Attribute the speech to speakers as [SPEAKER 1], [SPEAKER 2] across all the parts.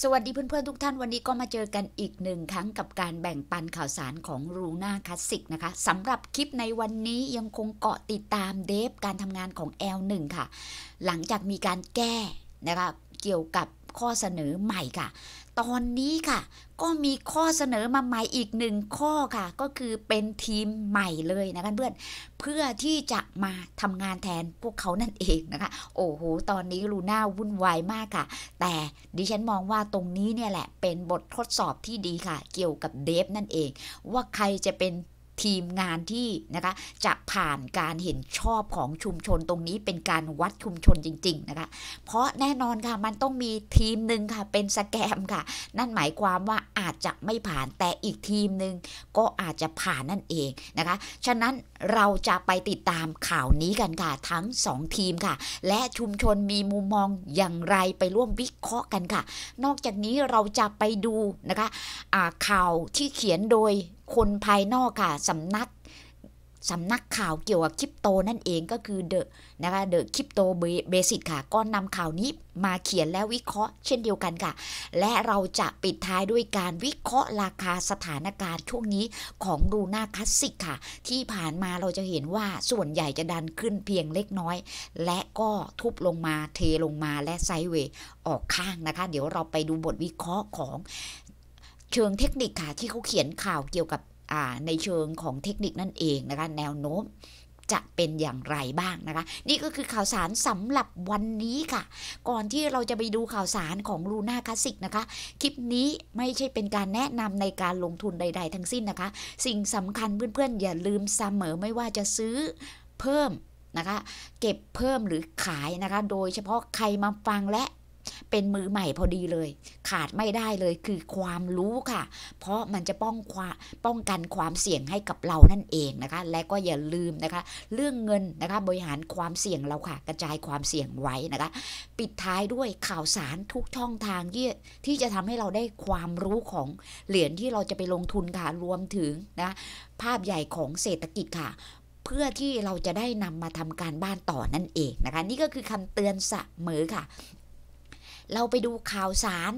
[SPEAKER 1] สวัสดีเพื่อนๆทุกท่านวันนี้ก็มาเจอกันอีกหนึ่งครั้งกับการแบ่งปันข่าวสารของรูน่าคลาสสิกนะคะ สำหรับคลิปในวันนี้ยังคงเกาะติดตามเดฟการทำงานของ L1 ค่ะ หลังจากมีการแก้นะคะเกี่ยวกับข้อเสนอใหม่ค่ะตอนนี้ค่ะ ก็มีข้อเสนอมาใหม่อีกหนึ่งข้อค่ะ ก็คือเป็นทีมใหม่เลยนะคะเพื่อนเพื่อที่จะมาทำงานแทนพวกเขานั่นเองนะคะ โอ้โหตอนนี้ลูน่าวุ่นวายมากค่ะ แต่ดิฉันมองว่าตรงนี้เนี่ยแหละเป็นบททดสอบที่ดีค่ะ เกี่ยวกับเดฟนั่นเองว่าใครจะเป็นทีมงานที่ นะคะจะผ่านการเห็นชอบของชุมชนตรงนี้เป็นการวัดชุมชนจริง ๆนะคะเพราะแน่นอนค่ะมันต้องมีทีมหนึ่งค่ะเป็นสแกมค่ะ นั่นหมายความว่าอาจจะไม่ผ่านแต่อีกทีมหนึ่งก็อาจจะผ่านนั่นเองนะคะ ฉะนั้นเราจะไปติดตามข่าวนี้กันค่ะทั้ง2ทีมค่ะและชุมชนมีมุมมองอย่างไรไปร่วมวิเคราะห์กันค่ะ นอกจากนี้เราจะไปดูนะคะะข่าวที่เขียนโดยคนภายนอกค่ะสำนักสำนักข่าวเกี่ยวกับคริปโตนั่นเองก็คือเดอะนะคะเดอะคริปโตเบสิกค่ะ ก็นำข่าวนี้มาเขียนและวิเคราะห์เช่นเดียวกันค่ะ และเราจะปิดท้ายด้วยการวิเคราะห์ ราคาสถานการณ์ ช่วงนี้ของรูน่าคลาสสิกค่ะ ที่ผ่านมาเราจะเห็นว่าส่วนใหญ่จะดันขึ้นเพียงเล็กน้อย และก็ทุบลงมาเทลงมาและไซเวย์ออกข้างนะคะ เดี๋ยวเราไปดูบทวิเคราะห์ของเชิงเทคนิคค่ะที่เขาเขียนข่าวเกี่ยวกับในเชิงของเทคนิคนั่นเองนะคะแนวโน้มจะเป็นอย่างไรบ้างนะคะ นี่ก็คือข่าวสารสำหรับวันนี้ค่ะ ก่อนที่เราจะไปดูข่าวสารของลูน่าคลาสสิกนะคะคลิปนี้ไม่ใช่เป็นการแนะนำในการลงทุนใดๆทั้งสิ้นนะคะ สิ่งสำคัญเพื่อนๆอย่าลืมเสมอไม่ว่าจะซื้อเพิ่มนะคะเก็บเพิ่มหรือขายนะคะโดยเฉพาะใครมาฟังและเป็นมือใหม่พอดีเลย ขาดไม่ได้เลยคือความรู้ค่ะ เพราะมันจะป้องป้องกันความเสี่ยงให้กับเรานั่นเองนะคะ และก็อย่าลืมนะคะ เรื่องเงินนะคะบริหารความเสี่ยงเราค่ะ กระจายความเสี่ยงไว้นะคะปิดท้ายด้วยข่าวสารทุกช่องทางที่ที่จะทำให้เราได้ความรู้ของเหรียญที่เราจะไปลงทุนค่ะรวมถึงนะภาพใหญ่ของเศรษฐกิจค่ะ เพื่อที่เราจะได้นำมาทำการบ้านต่อนั่นเองนะคะ นี่ก็คือคำเตือนเสมอค่ะเราไปดูข่าวสาร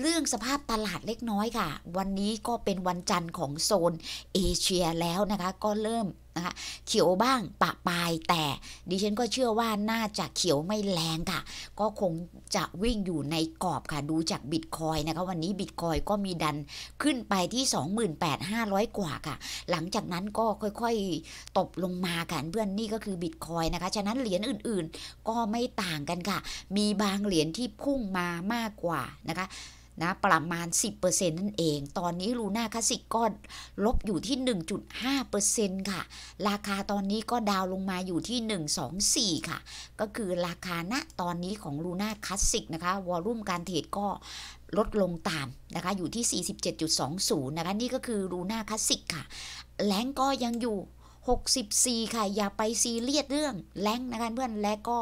[SPEAKER 1] เรื่องสภาพตลาดเล็กน้อยค่ะ วันนี้ก็เป็นวันจันทร์ของโซนเอเชียแล้วนะคะ ก็เริ่มนะคะเขียวบ้างปะปลายแต่ดิฉันก็เชื่อว่าน่าจะเขียวไม่แรงค่ะ ก็คงจะวิ่งอยู่ในกรอบค่ะ ดูจากบิตคอยนะคะวันนี้บิตคอยก็มีดันขึ้นไปที่ 28,500 กว่าค่ะ หลังจากนั้นก็ค่อยๆ ตบลงมาค่ะเพื่อนนี่ก็คือบิตคอยนะคะ ฉะนั้นเหรียญอื่นๆก็ไม่ต่างกันค่ะ มีบางเหรียญที่พุ่งมามากกว่านะคะนะประมาณ 10%นั่นเอง ตอนนี้ลูน่าคลาสสิกก็ลบอยู่ที่1.5%ค่ะ ราคาตอนนี้ก็ดาวลงมาอยู่ที่124 ค่ะ ก็คือราคาณตอนนี้ของลูน่าคลาสสิกนะคะ วอลลุ่มการเทรดก็ลดลงตาม นะคะ อยู่ที่ 47.20นะคะ นี่ก็คือลูน่าคลาสสิกค่ะแลงก็ยังอยู่ 64 ค่ะ อย่าไปซีเรียสเรื่องแรงนะคะเพื่อน และก็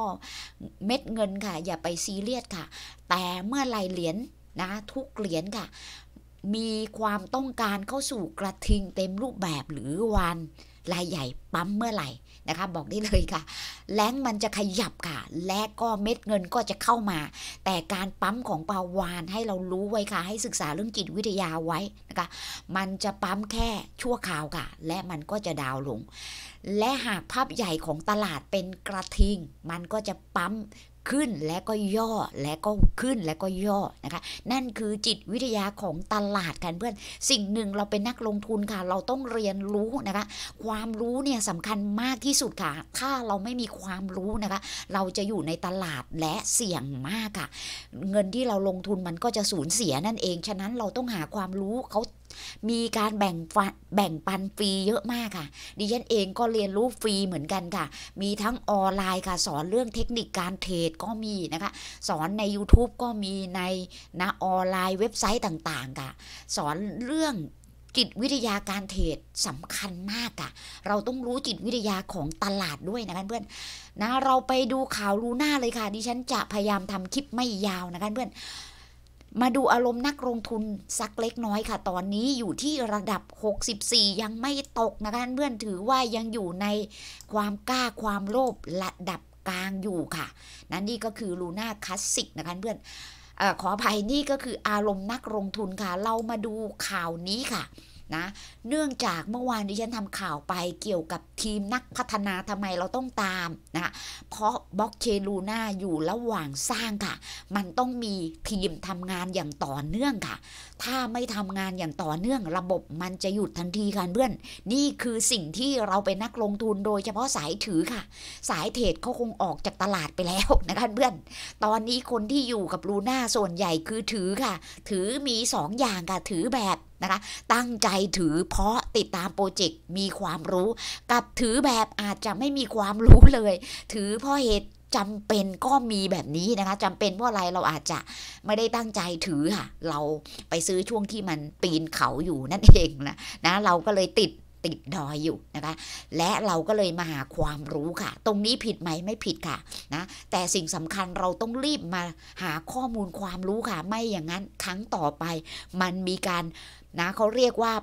[SPEAKER 1] เม็ดเงินค่ะ อย่าไปซีเรียสค่ะ แต่เมื่อไหลเหรียญนะทุกเหรียญค่ะ มีความต้องการเข้าสู่กระทิงเต็มรูปแบบหรือวันรายใหญ่ปั๊มเมื่อไหร่นะคะ บอกได้เลยค่ะแรงมันจะขยับค่ะ และก็เม็ดเงินก็จะเข้ามาแต่การปั๊มของปาวานให้เรารู้ไว้ค่ะให้ศึกษาเรื่องจิตวิทยาไว้นะคะมันจะปั๊มแค่ชั่วคราวค่ะ และมันก็จะดาวลงและหากภาพใหญ่ของตลาดเป็นกระทิง มันก็จะปั๊มขึ้นและก็ย่อและก็ขึ้นและก็ย่อนะคะนั่นคือจิตวิทยาของตลาดกันเพื่อนสิ่งหนึ่งเราเป็นนักลงทุนค่ะ เราต้องเรียนรู้นะคะ ความรู้เนี่ยสำคัญมากที่สุดค่ะถ้าเราไม่มีความรู้นะคะ เราจะอยู่ในตลาดและเสี่ยงมากค่ะ เงินที่เราลงทุนมันก็จะสูญเสียนั่นเองฉะนั้นเราต้องหาความรู้เขามีการแบ่งแบ่งปันฟรีเยอะมากค่ะดิฉันเองก็เรียนรู้ฟรีเหมือนกันค่ะ มีทั้งออนไลน์ค่ะ สอนเรื่องเทคนิคการเทรดก็มีนะคะสอนใน YouTube ก็มีในนะออนไลน์เว็บไซต์ต่างๆ ค่ะ สอนเรื่องจิตวิทยาการเทรดสำคัญมากอะเราต้องรู้จิตวิทยาของตลาดด้วยนะคะเพื่อนนะเราไปดูข่าวรู้หน้าเลยค่ะดิฉันจะพยายามทำคลิปไม่ยาวนะคะเพื่อนมาดูอารมณ์นักลงทุนสักเล็กน้อยค่ะ ตอนนี้อยู่ที่ระดับ 64 ยังไม่ตกนะคะเพื่อนถือว่ายังอยู่ในความกล้าความโลภระดับกลางอยู่ค่ะ นั่นนี่ก็คือลูน่าคลาสสิกนะคะเพื่อนอขออภัยนี่ก็คืออารมณ์นักลงทุนค่ะเรามาดูข่าวนี้ค่ะนะเนื่องจากเมื่อวานที่ฉันทำข่าวไป เกี่ยวกับทีมนักพัฒนาทำไมเราต้องตามนะ เพราะบล็อกเชลูน่าอยู่ระหว่างสร้างค่ะ มันต้องมีทีมทำงานอย่างต่อเนื่องค่ะ ถ้าไม่ทำงานอย่างต่อเนื่องระบบ มันจะหยุดทันทีค่ะเพื่อน นี่คือสิ่งที่เราเป็นนักลงทุนโดยเฉพาะสายถือค่ะ สายเทรดเขาคงออกจากตลาดไปแล้วนะคะเพื่อน ตอนนี้คนที่อยู่กับลูน่า ส่วนใหญ่คือถือค่ะ ถือมี 2ออย่างค่ะถือแบบนะคะ ตั้งใจถือเพราะติดตามโปรเจกต์ มีความรู้ กับถือแบบอาจจะไม่มีความรู้เลย ถือเพราะเหตุจำเป็นก็มีแบบนี้นะคะจำเป็นเพราะอะไรเราอาจจะไม่ได้ตั้งใจถือค่ะ เราไปซื้อช่วงที่มันปีนเขาอยู่นั่นเองนะ นะ เราก็เลยติดติดดอยอยู่นะคะ และเราก็เลยมาหาความรู้ค่ะ ตรงนี้ผิดไหมไม่ผิดค่ะ นะ แต่สิ่งสำคัญเราต้องรีบมาหาข้อมูลความรู้ค่ะ ไม่อย่างนั้นครั้งต่อไปมันมีการนะเขาเรียกว่า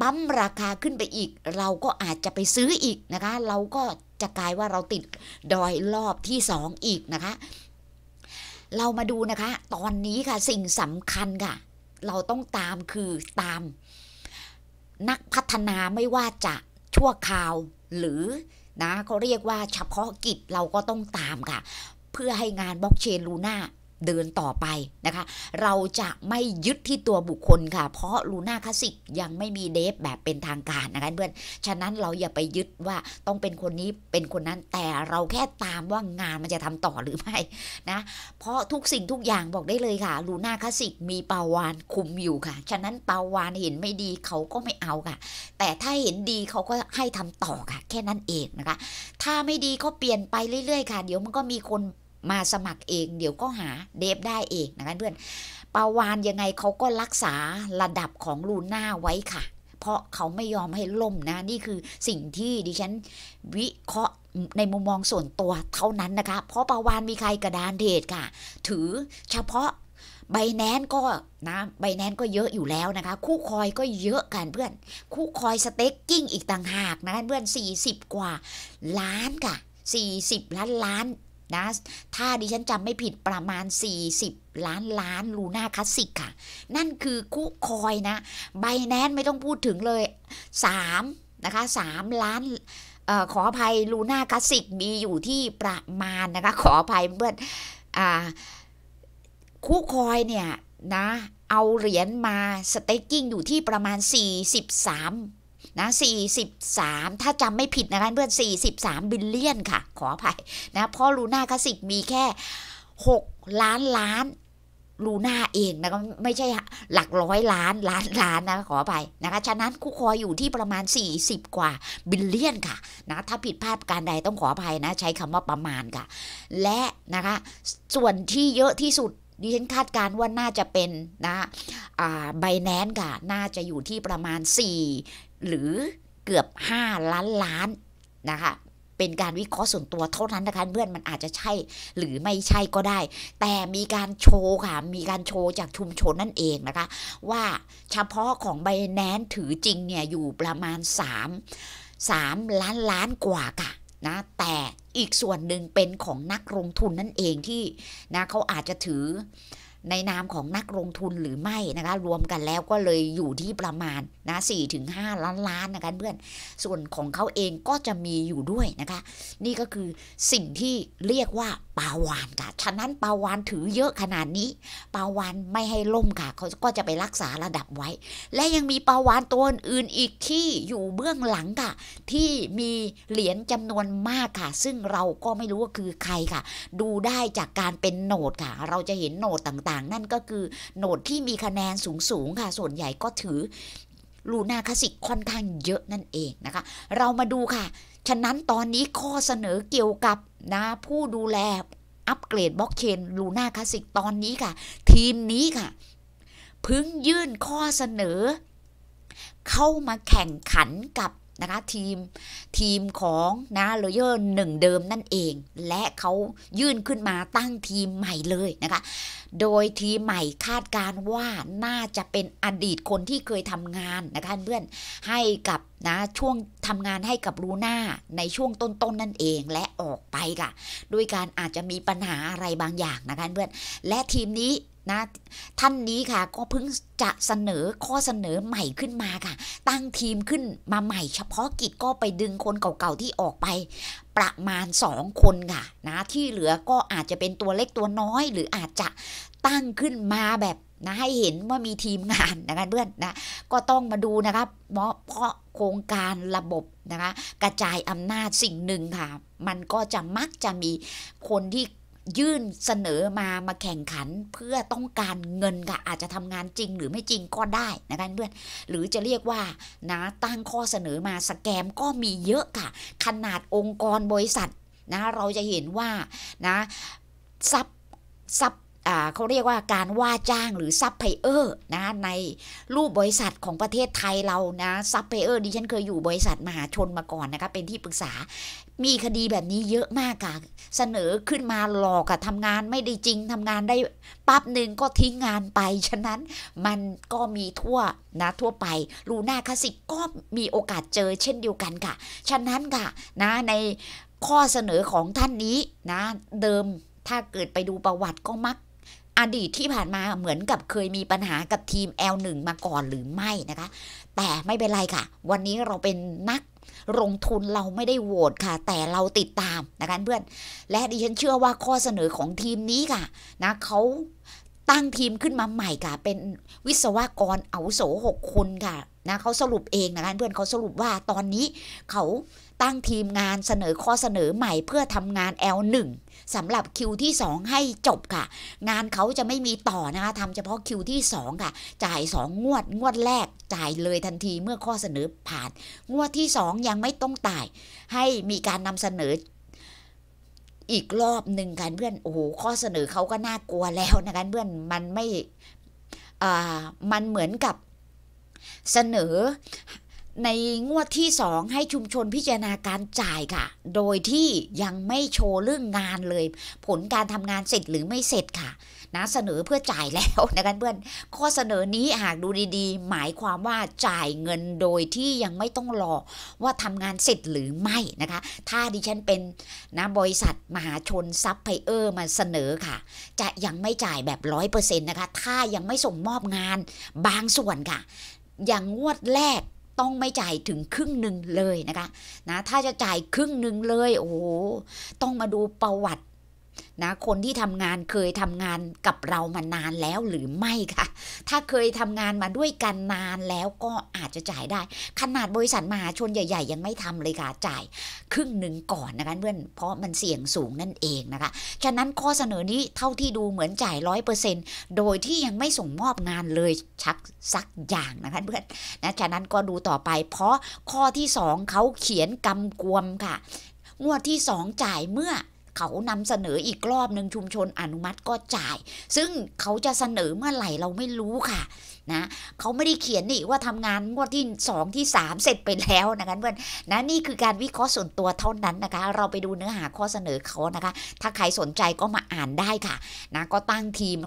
[SPEAKER 1] ปั๊มราคาขึ้นไปอีก เราก็อาจจะไปซื้ออีกนะคะเราก็จะกลายว่าเราติดดอยรอบที่สองอีกนะคะเรามาดูนะคะ ตอนนี้ค่ะสิ่งสำคัญค่ะ เราต้องตามคือตาม นักพัฒนาไม่ว่าจะชั่วคราวหรือนะเขาเรียกว่าเฉพาะกิจเราก็ต้องตามค่ะ เพื่อให้งานบล็อกเชนลูน่าเดินต่อไปนะคะ เราจะไม่ยึดที่ตัวบุคคลค่ะ เพราะลูน่าคลาสิกยังไม่มีเดฟแบบเป็นทางการนะคะเพื่อนฉะนั้นเราอย่าไปยึดว่าต้องเป็นคนนี้เป็นคนนั้นแต่เราแค่ตามว่างานมันจะทำต่อหรือไม่นะเพราะทุกสิ่งทุกอย่างบอกได้เลยค่ะ ลูน่าคลาสิกมีปาวานคุมอยู่ค่ะฉะนั้นปาวานเห็นไม่ดีเขาก็ไม่เอาค่ะ แต่ถ้าเห็นดีเขาก็ให้ทำต่อค่ะ แค่นั้นเองนะคะ ถ้าไม่ดีก็เปลี่ยนไปเรื่อยๆค่ะเดี๋ยวมันก็มีคนมาสมัครเองเดี๋ยวก็หาเดฟได้เองนะคะเพื่อนปาวานยังไงเขาก็รักษาระดับของลูน่าไว้ค่ะ เพราะเขาไม่ยอมให้ล่มนะนี่คือสิ่งที่ดิฉันวิเคราะห์ในมุมมองส่วนตัวเท่านั้นนะคะ เพราะปาวานมีใครกระดานเทศค่ะ ถือเฉพาะใบแนนก็นะใบแนนก็เยอะอยู่แล้วนะคะ คู่คอยก็เยอะกันเพื่อน คู่คอยสเต็กกิ้งอีกต่างหากนะเพื่อน 40 กว่าล้านค่ะ 40 ล้านล้านนะถ้าดิฉันจำไม่ผิดประมาณ 40 ล้านล้านลูน่าคลาสสิกค่ะ นั่นคือคุคอยนะไบแนนไม่ต้องพูดถึงเลย3นะคะ3ล้านออขออภัยลูน่าคลาสสิกมีอยู่ที่ประมาณนะคะขออภัยเพื่อนคุคอยเนี่ยนะเอาเหรียญมาสเต็กกิ้งอยู่ที่ประมาณ 43นะ43 ถ้าจำไม่ผิดนะคะเพื่อน43บิลเลียนค่ะขออภัยนะพ่อลูน่าคลาสสิกมีแค่ 6 ล้านล้าน ลูน่าเองนะก็ไม่ใช่หลักร้อยล้านล้านล้านนะขอไปนะคะฉะนั้นคู่คออยู่ที่ประมาณ 40 กว่า บิลเลียนค่ะนะถ้าผิดพลาดการใดต้องขออภัยนะ ใช้คำว่าประมาณค่ะ และนะคะส่วนที่เยอะที่สุดดิฉันคาดการว่าน่าจะเป็นนะไบแนนซ์ค่ะ น่าจะอยู่ที่ประมาณ 4หรือเกือบ 5 ล้านล้าน นะคะ เป็นการวิเคราะห์ส่วนตัวเท่านั้นนะคะเพื่อนมันอาจจะใช่หรือไม่ใช่ก็ได้ แต่มีการโชว์ค่ะมีการโชว์จากชุมชนนั่นเองนะคะว่าเฉพาะของใบแนนถือจริงเนี่ยอยู่ประมาณ 3 3 ล้านล้านกว่าค่ะนะแต่อีกส่วนหนึ่งเป็นของนักลงทุนนั่นเองที่นะเขาอาจจะถือในนามของนักลงทุนหรือไม่นะคะรวมกันแล้วก็เลยอยู่ที่ประมาณนะสี่ถึงห้าล้านล้านนะคะเพื่อน ส่วนของเขาเองก็จะมีอยู่ด้วยนะคะ นี่ก็คือสิ่งที่เรียกว่าปาวานค่ะ ฉะนั้นปาวานถือเยอะขนาดนี้ ปาวานไม่ให้ล่มค่ะเขาก็จะไปรักษาระดับไว้ และยังมีปาวานตัวอื่นอีกที่อยู่เบื้องหลังค่ะ ที่มีเหรียญจำนวนมากค่ะ ซึ่งเราก็ไม่รู้ว่าคือใครค่ะ ดูได้จากการเป็นโหนดค่ะ เราจะเห็นโหนดต่างๆ นั่นก็คือโหนดที่มีคะแนนสูงๆค่ะ ส่วนใหญ่ก็ถือลูนาคาสิกค่อนข้างเยอะนั่นเองนะคะ เรามาดูค่ะ ฉะนั้นตอนนี้ข้อเสนอเกี่ยวกับนะผู้ดูแลอัปเกรดบล็อกเชนลูนาคาสิกตอนนี้ค่ะ ทีมนี้ค่ะ พึ่งยื่นข้อเสนอ เข้ามาแข่งขันกับนะคะทีมทีมของนะเลเยอร์หนึ่งเดิมนั่นเอง และเขายื่นขึ้นมาตั้งทีมใหม่เลยนะคะโดยทีมใหม่คาดการว่าน่าจะเป็นอดีตคนที่เคยทำงานนะคะเพื่อนให้กับนะช่วงทำงานให้กับรูน่าในช่วงต้นๆนนั่นเองและออกไปค่ะด้วยการอาจจะมีปัญหาอะไรบางอย่างนะคะเพื่อนและทีมนี้นะท่านนี้ค่ะก็เพิ่งจะเสนอข้อเสนอใหม่ขึ้นมาค่ะ ตั้งทีมขึ้นมาใหม่ เฉพาะกิจก็ไปดึงคนเก่าๆที่ออกไปประมาณ 2 คนค่ะนะที่เหลือก็อาจจะเป็นตัวเล็กตัวน้อย หรืออาจจะตั้งขึ้นมาแบบนะให้เห็นว่ามีทีมงานนะคะเพื่อนนะ ก็ต้องมาดูนะครับเพราะเพราะโครงการระบบนะคะกระจายอำนาจสิ่งหนึ่งค่ะ มันก็จะมักจะมีคนที่ยื่นเสนอมามาแข่งขันเพื่อต้องการเงินค่ะ อาจจะทำงานจริงหรือไม่จริงก็ได้นะคะเพื่อนหรือจะเรียกว่า นะตั้งข้อเสนอมาสแกมก็มีเยอะค่ะ ขนาดองค์กรบริษัท นะเราจะเห็นว่านะซับซับเขาเรียกว่าการว่าจ้างหรือซัพพลายเออร์นะในรูปบริษัทของประเทศไทยเรานะซัพพลายเออร์ดิฉันเคยอยู่บริษัทมหาชนมาก่อนนะคะเป็นที่ปรึกษา มีคดีแบบนี้เยอะมากค่ะ เสนอขึ้นมาหลอกอะทำงานไม่ได้จริงทำงานได้ปั๊บหนึ่งก็ทิ้งงานไป ฉะนั้นมันก็มีทั่วนะทั่วไป รูน่าคาสิกก็มีโอกาสเจอเช่นเดียวกันค่ะ ฉะนั้นค่ะนะในข้อเสนอของท่านนี้นะเดิมถ้าเกิดไปดูประวัติก็มักอดีตที่ผ่านมาเหมือนกับเคยมีปัญหากับทีม L1 มาก่อนหรือไม่นะคะ แต่ไม่เป็นไรค่ะ วันนี้เราเป็นนักลงทุนเราไม่ได้โหวตค่ะ แต่เราติดตามนะคะเพื่อนและดิฉันเชื่อว่าข้อเสนอของทีมนี้ค่ะนะเขาตั้งทีมขึ้นมาใหม่ค่ะ เป็นวิศวกรอาวุโสหกคนค่ะนะเขาสรุปเองนะคะเพื่อนเขาสรุปว่าตอนนี้เขาตั้งทีมงานเสนอข้อเสนอใหม่ เพื่อทำงาน L1 สำหรับคิวที่ 2 ให้จบค่ะ งานเขาจะไม่มีต่อนะคะทำเฉพาะคิวที่ 2 ค่ะ จ่าย 2 งวดงวดแรกจ่ายเลยทันทีเมื่อข้อเสนอผ่านงวดที่ 2 ยังไม่ต้องต่าย ให้มีการนำเสนออีกรอบหนึ่งกันเพื่อน โอ้โหข้อเสนอเขาก็น่ากลัวแล้วนะคะเพื่อนมันไม่อ่ามันเหมือนกับเสนอในงวดที่สองให้ชุมชนพิจารณาการจ่ายค่ะ โดยที่ยังไม่โชว์เรื่องงานเลย ผลการทำงานเสร็จหรือไม่เสร็จค่ะนะเสนอเพื่อจ่ายแล้วนะันเพื่อนข้อเสนอนี้หากดูดีๆ หมายความว่าจ่ายเงินโดยที่ยังไม่ต้องรอว่าทำงานเสร็จหรือไม่นะคะ ถ้าดิฉันเป็นนะบริษัทมหาชนซับไพเออร์มาเสนอค่ะ จะยังไม่จ่ายแบบร้อยเปอร์เซ็นต์นะคะถ้ายังไม่ส่งมอบงาน บางส่วนค่ะ อย่างงวดแรกต้องไม่จ่ายถึงครึ่งหนึ่งเลยนะคะนะถ้าจะจ่ายครึ่งหนึ่งเลยโอ้โหต้องมาดูประวัตินะคนที่ทำงานเคยทำงานกับเรามานานแล้วหรือไม่คะ ถ้าเคยทำงานมาด้วยกันนานแล้วก็อาจจะจ่ายได้ ขนาดบริษัทมหาชนใหญ่ๆ ยังไม่ทำเลยค่ะจ่าย ครึ่งหนึ่งก่อนนะคะเพื่อนเพราะมันเสี่ยงสูงนั่นเองนะคะฉะนั้นข้อเสนอนี้เท่าที่ดูเหมือนจ่ายร้อยเปอร์เซ็นต์โดยที่ยังไม่ส่งมอบงานเลยชักสักอย่างนะคะเพื่อนนะฉะนั้นก็ดูต่อไป เพราะข้อที่สองเขาเขียนกำกวมค่ะงวดที่2จ่ายเมื่อเขานำเสนออีกรอบหนึ่งชุมชนอนุมัติก็จ่าย ซึ่งเขาจะเสนอเมื่อไหร่เราไม่รู้ค่ะ นะเขาไม่ได้เขียนนี่ว่าทำงานงวดที่2ที่3 เสร็จไปแล้วนะคะเพื่อนนะนี่คือการวิเคราะห์ส่วนตัวเท่านั้นนะคะ เราไปดูเนื้อหาข้อเสนอเขานะคะ ถ้าใครสนใจก็มาอ่านได้ค่ะนะก็ตั้งทีม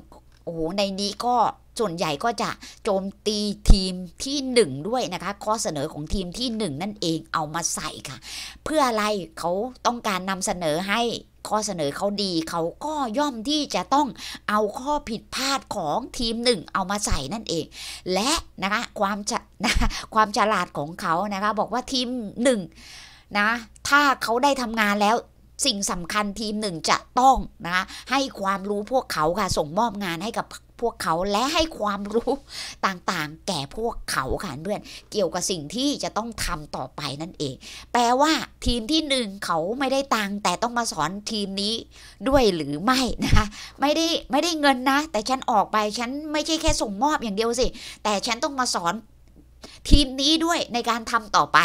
[SPEAKER 1] โอ้โหในนี้ก็ส่วนใหญ่ก็จะโจมตีทีมที่ 1 ด้วยนะคะ ข้อเสนอของทีมที่ 1 นั่นเองเอามาใส่ค่ะ เพื่ออะไรเขาต้องการนำเสนอให้ข้อเสนอเขาดีเขาก็ย่อมที่จะต้องเอาข้อผิดพลาดของทีมหนึ่งเอามาใส่นั่นเอง และนะคะความจะนะความฉลาดของเขานะคะบอกว่าทีมหนึ่งนะถ้าเขาได้ทำงานแล้วสิ่งสำคัญทีมหนึ่งจะต้องนะให้ความรู้พวกเขาค่ะส่งมอบงานให้กับพวกเขาและให้ความรู้ต่างๆ แก่พวกเขาค่ะเพื่อนเกี่ยวกับสิ่งที่จะต้องทำต่อไปนั่นเอง แปลว่าทีมที่หนึ่งเขาไม่ได้ตังแต่ต้องมาสอนทีมนี้ด้วยหรือไม่นะคะไม่ได้ไม่ได้เงินนะ แต่ฉันออกไปฉันไม่ใช่แค่ส่งมอบอย่างเดียวสิแต่ฉันต้องมาสอนทีมนี้ด้วยในการทำต่อไป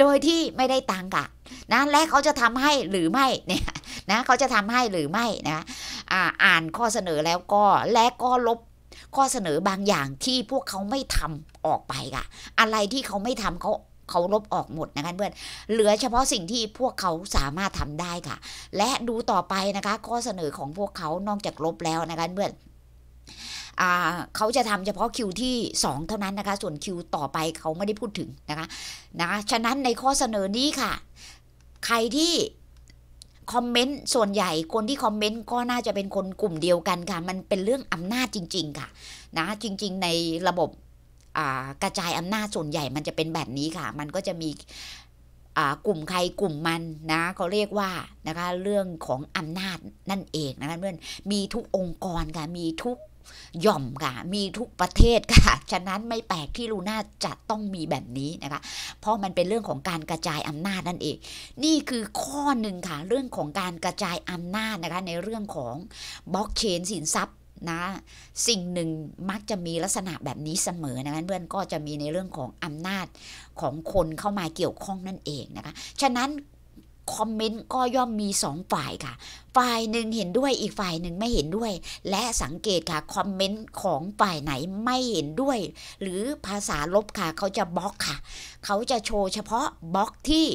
[SPEAKER 1] โดยที่ไม่ได้ตังคกะนะ และเขาจะทำให้หรือไม่เนี่ยนะ เขาจะทำให้หรือไม่นะอ่าอ่านข้อเสนอแล้วก็และก็ลบข้อเสนอบางอย่างที่พวกเขาไม่ทำออกไปค่ะอะไรที่เขาไม่ทำเขาเขาลบออกหมดนะคะเพื่อน เหลือเฉพาะสิ่งที่พวกเขาสามารถทำได้ค่ะ และดูต่อไปนะคะ ข้อเสนอของพวกเขานอกจากลบแล้วนะคะเพื่อนเขาจะทำเฉพาะคิวที่ 2 เท่านั้นนะคะ ส่วนคิวต่อไปเขาไม่ได้พูดถึงนะคะ นะ ฉะนั้นในข้อเสนอนี้ค่ะ ใครที่คอมเมนต์ ส่วนใหญ่คนที่คอมเมนต์ก็น่าจะเป็นคนกลุ่มเดียวกันค่ะ มันเป็นเรื่องอำนาจจริง ๆ ค่ะ นะ จริง ๆ ในระบบกระจายอำนาจส่วนใหญ่มันจะเป็นแบบนี้ค่ะ มันก็จะมีกลุ่มใครกลุ่มมันนะเขาเรียกว่านะคะเรื่องของอำนาจนั่นเองนะคะเพื่อน มีทุกองค์กรค่ะ มีทุกย่อมค่ะ มีทุกประเทศค่ะฉะนั้นไม่แปลกที่ลูน่าจะต้องมีแบบนี้ นะคะเพราะมันเป็นเรื่องของการกระจายอำนาจนั่นเอง นี่คือข้อหนึ่งค่ะเรื่องของการกระจายอำนาจนะคะในเรื่องของบล็อกเชนสินทรัพย์นะสิ่งหนึ่งมักจะมีลักษณะแบบนี้เสมอนะคะเพื่อนก็จะมีในเรื่องของอำนาจของคนเข้ามาเกี่ยวข้องนั่นเองนะคะฉะนั้นคอมเมนต์ก็ย่อมมีสองฝ่ายค่ะ ฝ่ายหนึ่งเห็นด้วยอีกฝ่ายหนึ่งไม่เห็นด้วย และสังเกตค่ะคอมเมนต์ของฝ่ายไหนไม่เห็นด้วย หรือภาษาลบค่ะ เขาจะบล็อกค่ะ เขาจะโชว์เฉพาะบล็อกที่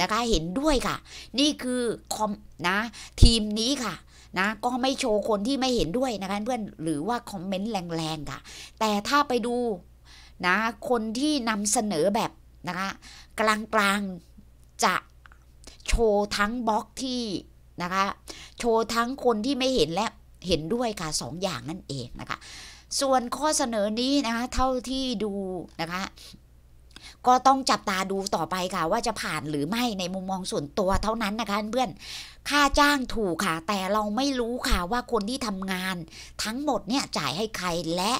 [SPEAKER 1] นะคะเห็นด้วยค่ะ นี่คือคอมนะทีมนี้ค่ะนะก็ไม่โชว์คนที่ไม่เห็นด้วยนะคะเพื่อนหรือว่าคอมเมนต์ แรงๆค่ะ แต่ถ้าไปดูนะคนที่นำเสนอแบบ นะคะกลางๆจะโชว์ทั้งบล็อกที่นะคะ โชว์ทั้งคนที่ไม่เห็นและเห็นด้วยค่ะสองอย่างนั่นเองนะคะ ส่วนข้อเสนอนี้นะคะ เท่าที่ดูนะคะ ก็ต้องจับตาดูต่อไปค่ะ ว่าจะผ่านหรือไม่ในมุมมองส่วนตัวเท่านั้นนะคะ เพื่อนค่าจ้างถูกค่ะ แต่เราไม่รู้ค่ะว่าคนที่ทำงานทั้งหมดเนี่ย จ่ายให้ใครและ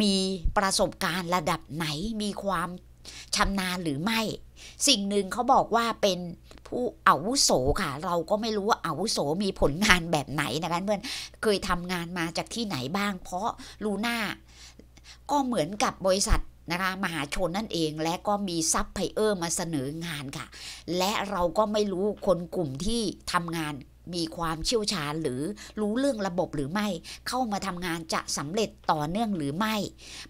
[SPEAKER 1] มีประสบการณ์ระดับไหน มีความชำนาญหรือไม่ สิ่งหนึ่งเขาบอกว่าเป็นผู้อาวุโสค่ะ เราก็ไม่รู้ว่าอาวุโสมีผลงานแบบไหนนะคะเพื่อนเคยทำงานมาจากที่ไหนบ้าง เพราะลูน่าก็เหมือนกับบริษัทนะคะมหาชนนั่นเอง และก็มีซับไพเออร์มาเสนองานค่ะ และเราก็ไม่รู้คนกลุ่มที่ทำงาน มีความเชี่ยวชาญหรือรู้เรื่องระบบหรือไม่ เข้ามาทำงานจะสำเร็จต่อเนื่องหรือไม่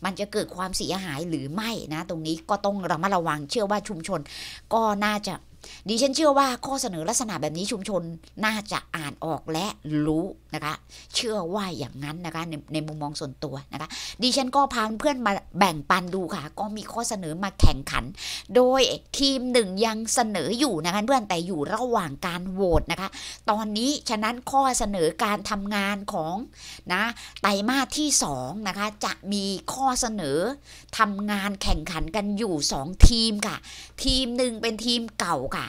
[SPEAKER 1] มันจะเกิดความเสียหายหรือไม่นะ ตรงนี้ก็ต้องระมัดระวังเชื่อว่าชุมชน ก็น่าจะดิฉันเชื่อว่าข้อเสนอลักษณะแบบนี้ชุมชนน่าจะอ่านออกและรู้นะคะเชื่อว่าอย่างนั้นนะคะในในมุมมองส่วนตัวนะคะดิฉันก็พาเพื่อนมาแบ่งปันดูค่ะ ก็มีข้อเสนอมาแข่งขัน โดยทีมหนึ่งยังเสนออยู่นะคะเพื่อนแต่อยู่ระหว่างการโหวตนะคะตอนนี้ฉะนั้นข้อเสนอการทำงานของนะไตรมาสที่2นะคะจะมีข้อเสนอทำงานแข่งขันกันอยู่2 ทีมค่ะ ทีมหนึ่งเป็นทีมเก่าค่ะ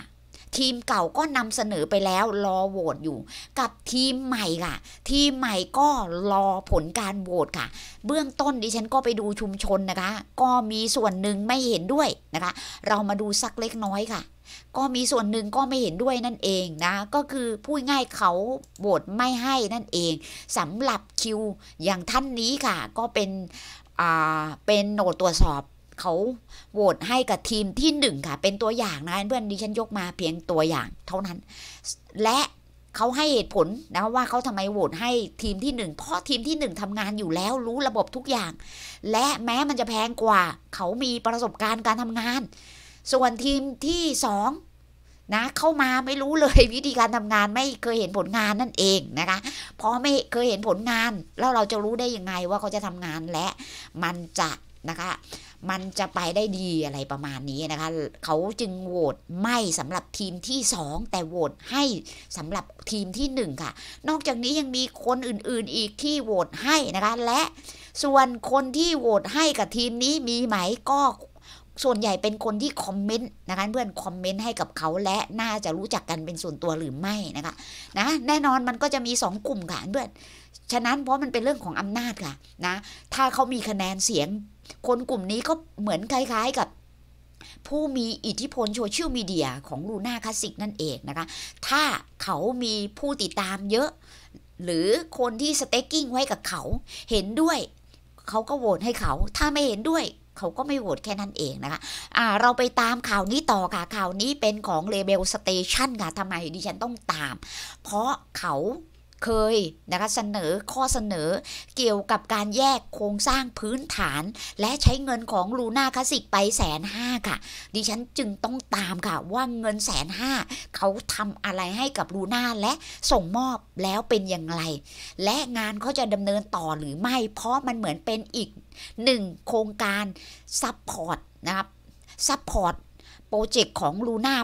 [SPEAKER 1] ทีมเก่าก็นำเสนอไปแล้วรอโหวตอยู่ กับทีมใหม่ค่ะ ทีมใหม่ก็รอผลการโหวตค่ะ เบื้องต้นดิฉันก็ไปดูชุมชนนะคะก็มีส่วนหนึ่งไม่เห็นด้วยนะคะเรามาดูสักเล็กน้อยค่ะ ก็มีส่วนหนึ่งก็ไม่เห็นด้วยนั่นเองนะก็คือพูดง่ายเขาโหวตไม่ให้นั่นเองสำหรับคิวอย่างท่านนี้ค่ะ ก็เป็นเป็นโหนตตรวจสอบเขาโหวตให้กับทีมที่หนึ่งค่ะเป็นตัวอย่างนะเพื่อนดิฉันยกมาเพียงตัวอย่างเท่านั้น และเขาให้เหตุผลนะว่าเขาทำไมโหวตให้ทีมที่หนึ่งเพราะทีมที่หนึ่งทำงานอยู่แล้วรู้ระบบทุกอย่าง และแม้มันจะแพง กว่าเขามี ประสบการณ์การทำงาน ส่วนทีมที่สองนะเข้ามาไม่รู้เลยวิธีการทำงานไม่เคยเห็นผลงานนั่นเองนะคะเพราะไม่เคยเห็นผลงาน แล้วเราจะรู้ได้ยังไงว่าเขาจะทำงานและมันจะนะคะมันจะไปได้ดีอะไรประมาณนี้นะคะเขาจึงโหวตไม่สำหรับทีมที่ 2 แต่โหวตให้สำหรับทีมที่ 1 ค่ะ นอกจากนี้ยังมีคนอื่นๆอีกที่โหวตให้นะคะ และ ส่วนคนที่โหวตให้กับทีมนี้มีไหมก็ส่วนใหญ่เป็นคนที่คอมเมนต์นะคะเพื่อนคอมเมนต์ให้กับเขาและน่าจะรู้จักกันเป็นส่วนตัวหรือไม่นะคะนะแน่นอนมันก็จะมี 2 กลุ่มค่ะเพื่อนฉะนั้นเพราะมันเป็นเรื่องของอำนาจค่ะนะถ้าเขามีคะแนนเสียงคนกลุ่มนี้ก็เหมือนคล้ายๆกับผู้มีอิทธิพลโซเชียลมีเดียของลูน่าคลาสสิกนั่นเองนะคะ ถ้าเขามีผู้ติดตามเยอะหรือคนที่สเต็กกิ้งไว้กับเขาเห็นด้วยเขาก็โหวตให้เขา ถ้าไม่เห็นด้วยเขาก็ไม่โหวตแค่นั้นเองนะคะะเราไปตามข่าวนี้ต่อค่ะข่าวนี้เป็นของเลเบลสเตชันค่ะทำไมดิฉันต้องตาม เพราะเขาเคยนะคะเสนอข้อเสนอเกี่ยวกับการแยกโครงสร้างพื้นฐานและใช้เงินของลูน่าคาสิกไปแสนห้าค่ะดิฉันจึงต้องตามค่ะว่าเงินแสนห้าเขาทำอะไรให้กับลูน่าและส่งมอบแล้วเป็นอย่างไร และงานเขาจะดำเนินต่อหรือไม่เพราะมันเหมือนเป็นอีกหนึ่งโครงการซัพพอร์ตนะครับซัพพอร์ตโปรเจกต์ของลูน่า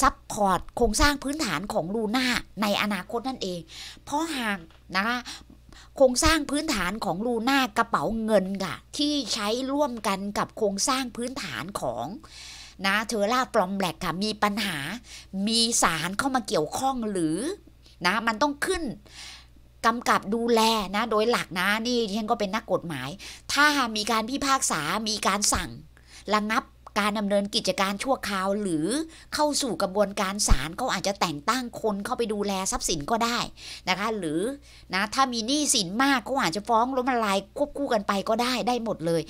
[SPEAKER 1] ซับพอร์ตโครงสร้างพื้นฐานของลูน่าในอนาคตนั่นเองเพราะหากนะคะโครงสร้างพื้นฐานของลูน่ากระเป๋าเงินค่ะ ที่ใช้ร่วมกันกับโครงสร้างพื้นฐานของนะเทอร่าปลอมแบล็กค่ะมีปัญหา มีสารเข้ามาเกี่ยวข้องหรือนะมันต้องขึ้นกำกับดูแลนะโดยหลักนะนี่ที่ฉันก็เป็นนักกฎหมาย ถ้ามีการพิพากษามีการสั่งระงงับการดำเนินกิจการชั่วคราวหรือเข้าสู่กระบวนการศาลก็อาจจะแต่งตั้งคนเข้าไปดูแลทรัพย์สินก็ได้นะคะ หรือนะถ้ามีหนี้สินมากก็อาจจะฟ้องล้มละลายควบคู่กันไปก็ได้ได้หมดเลย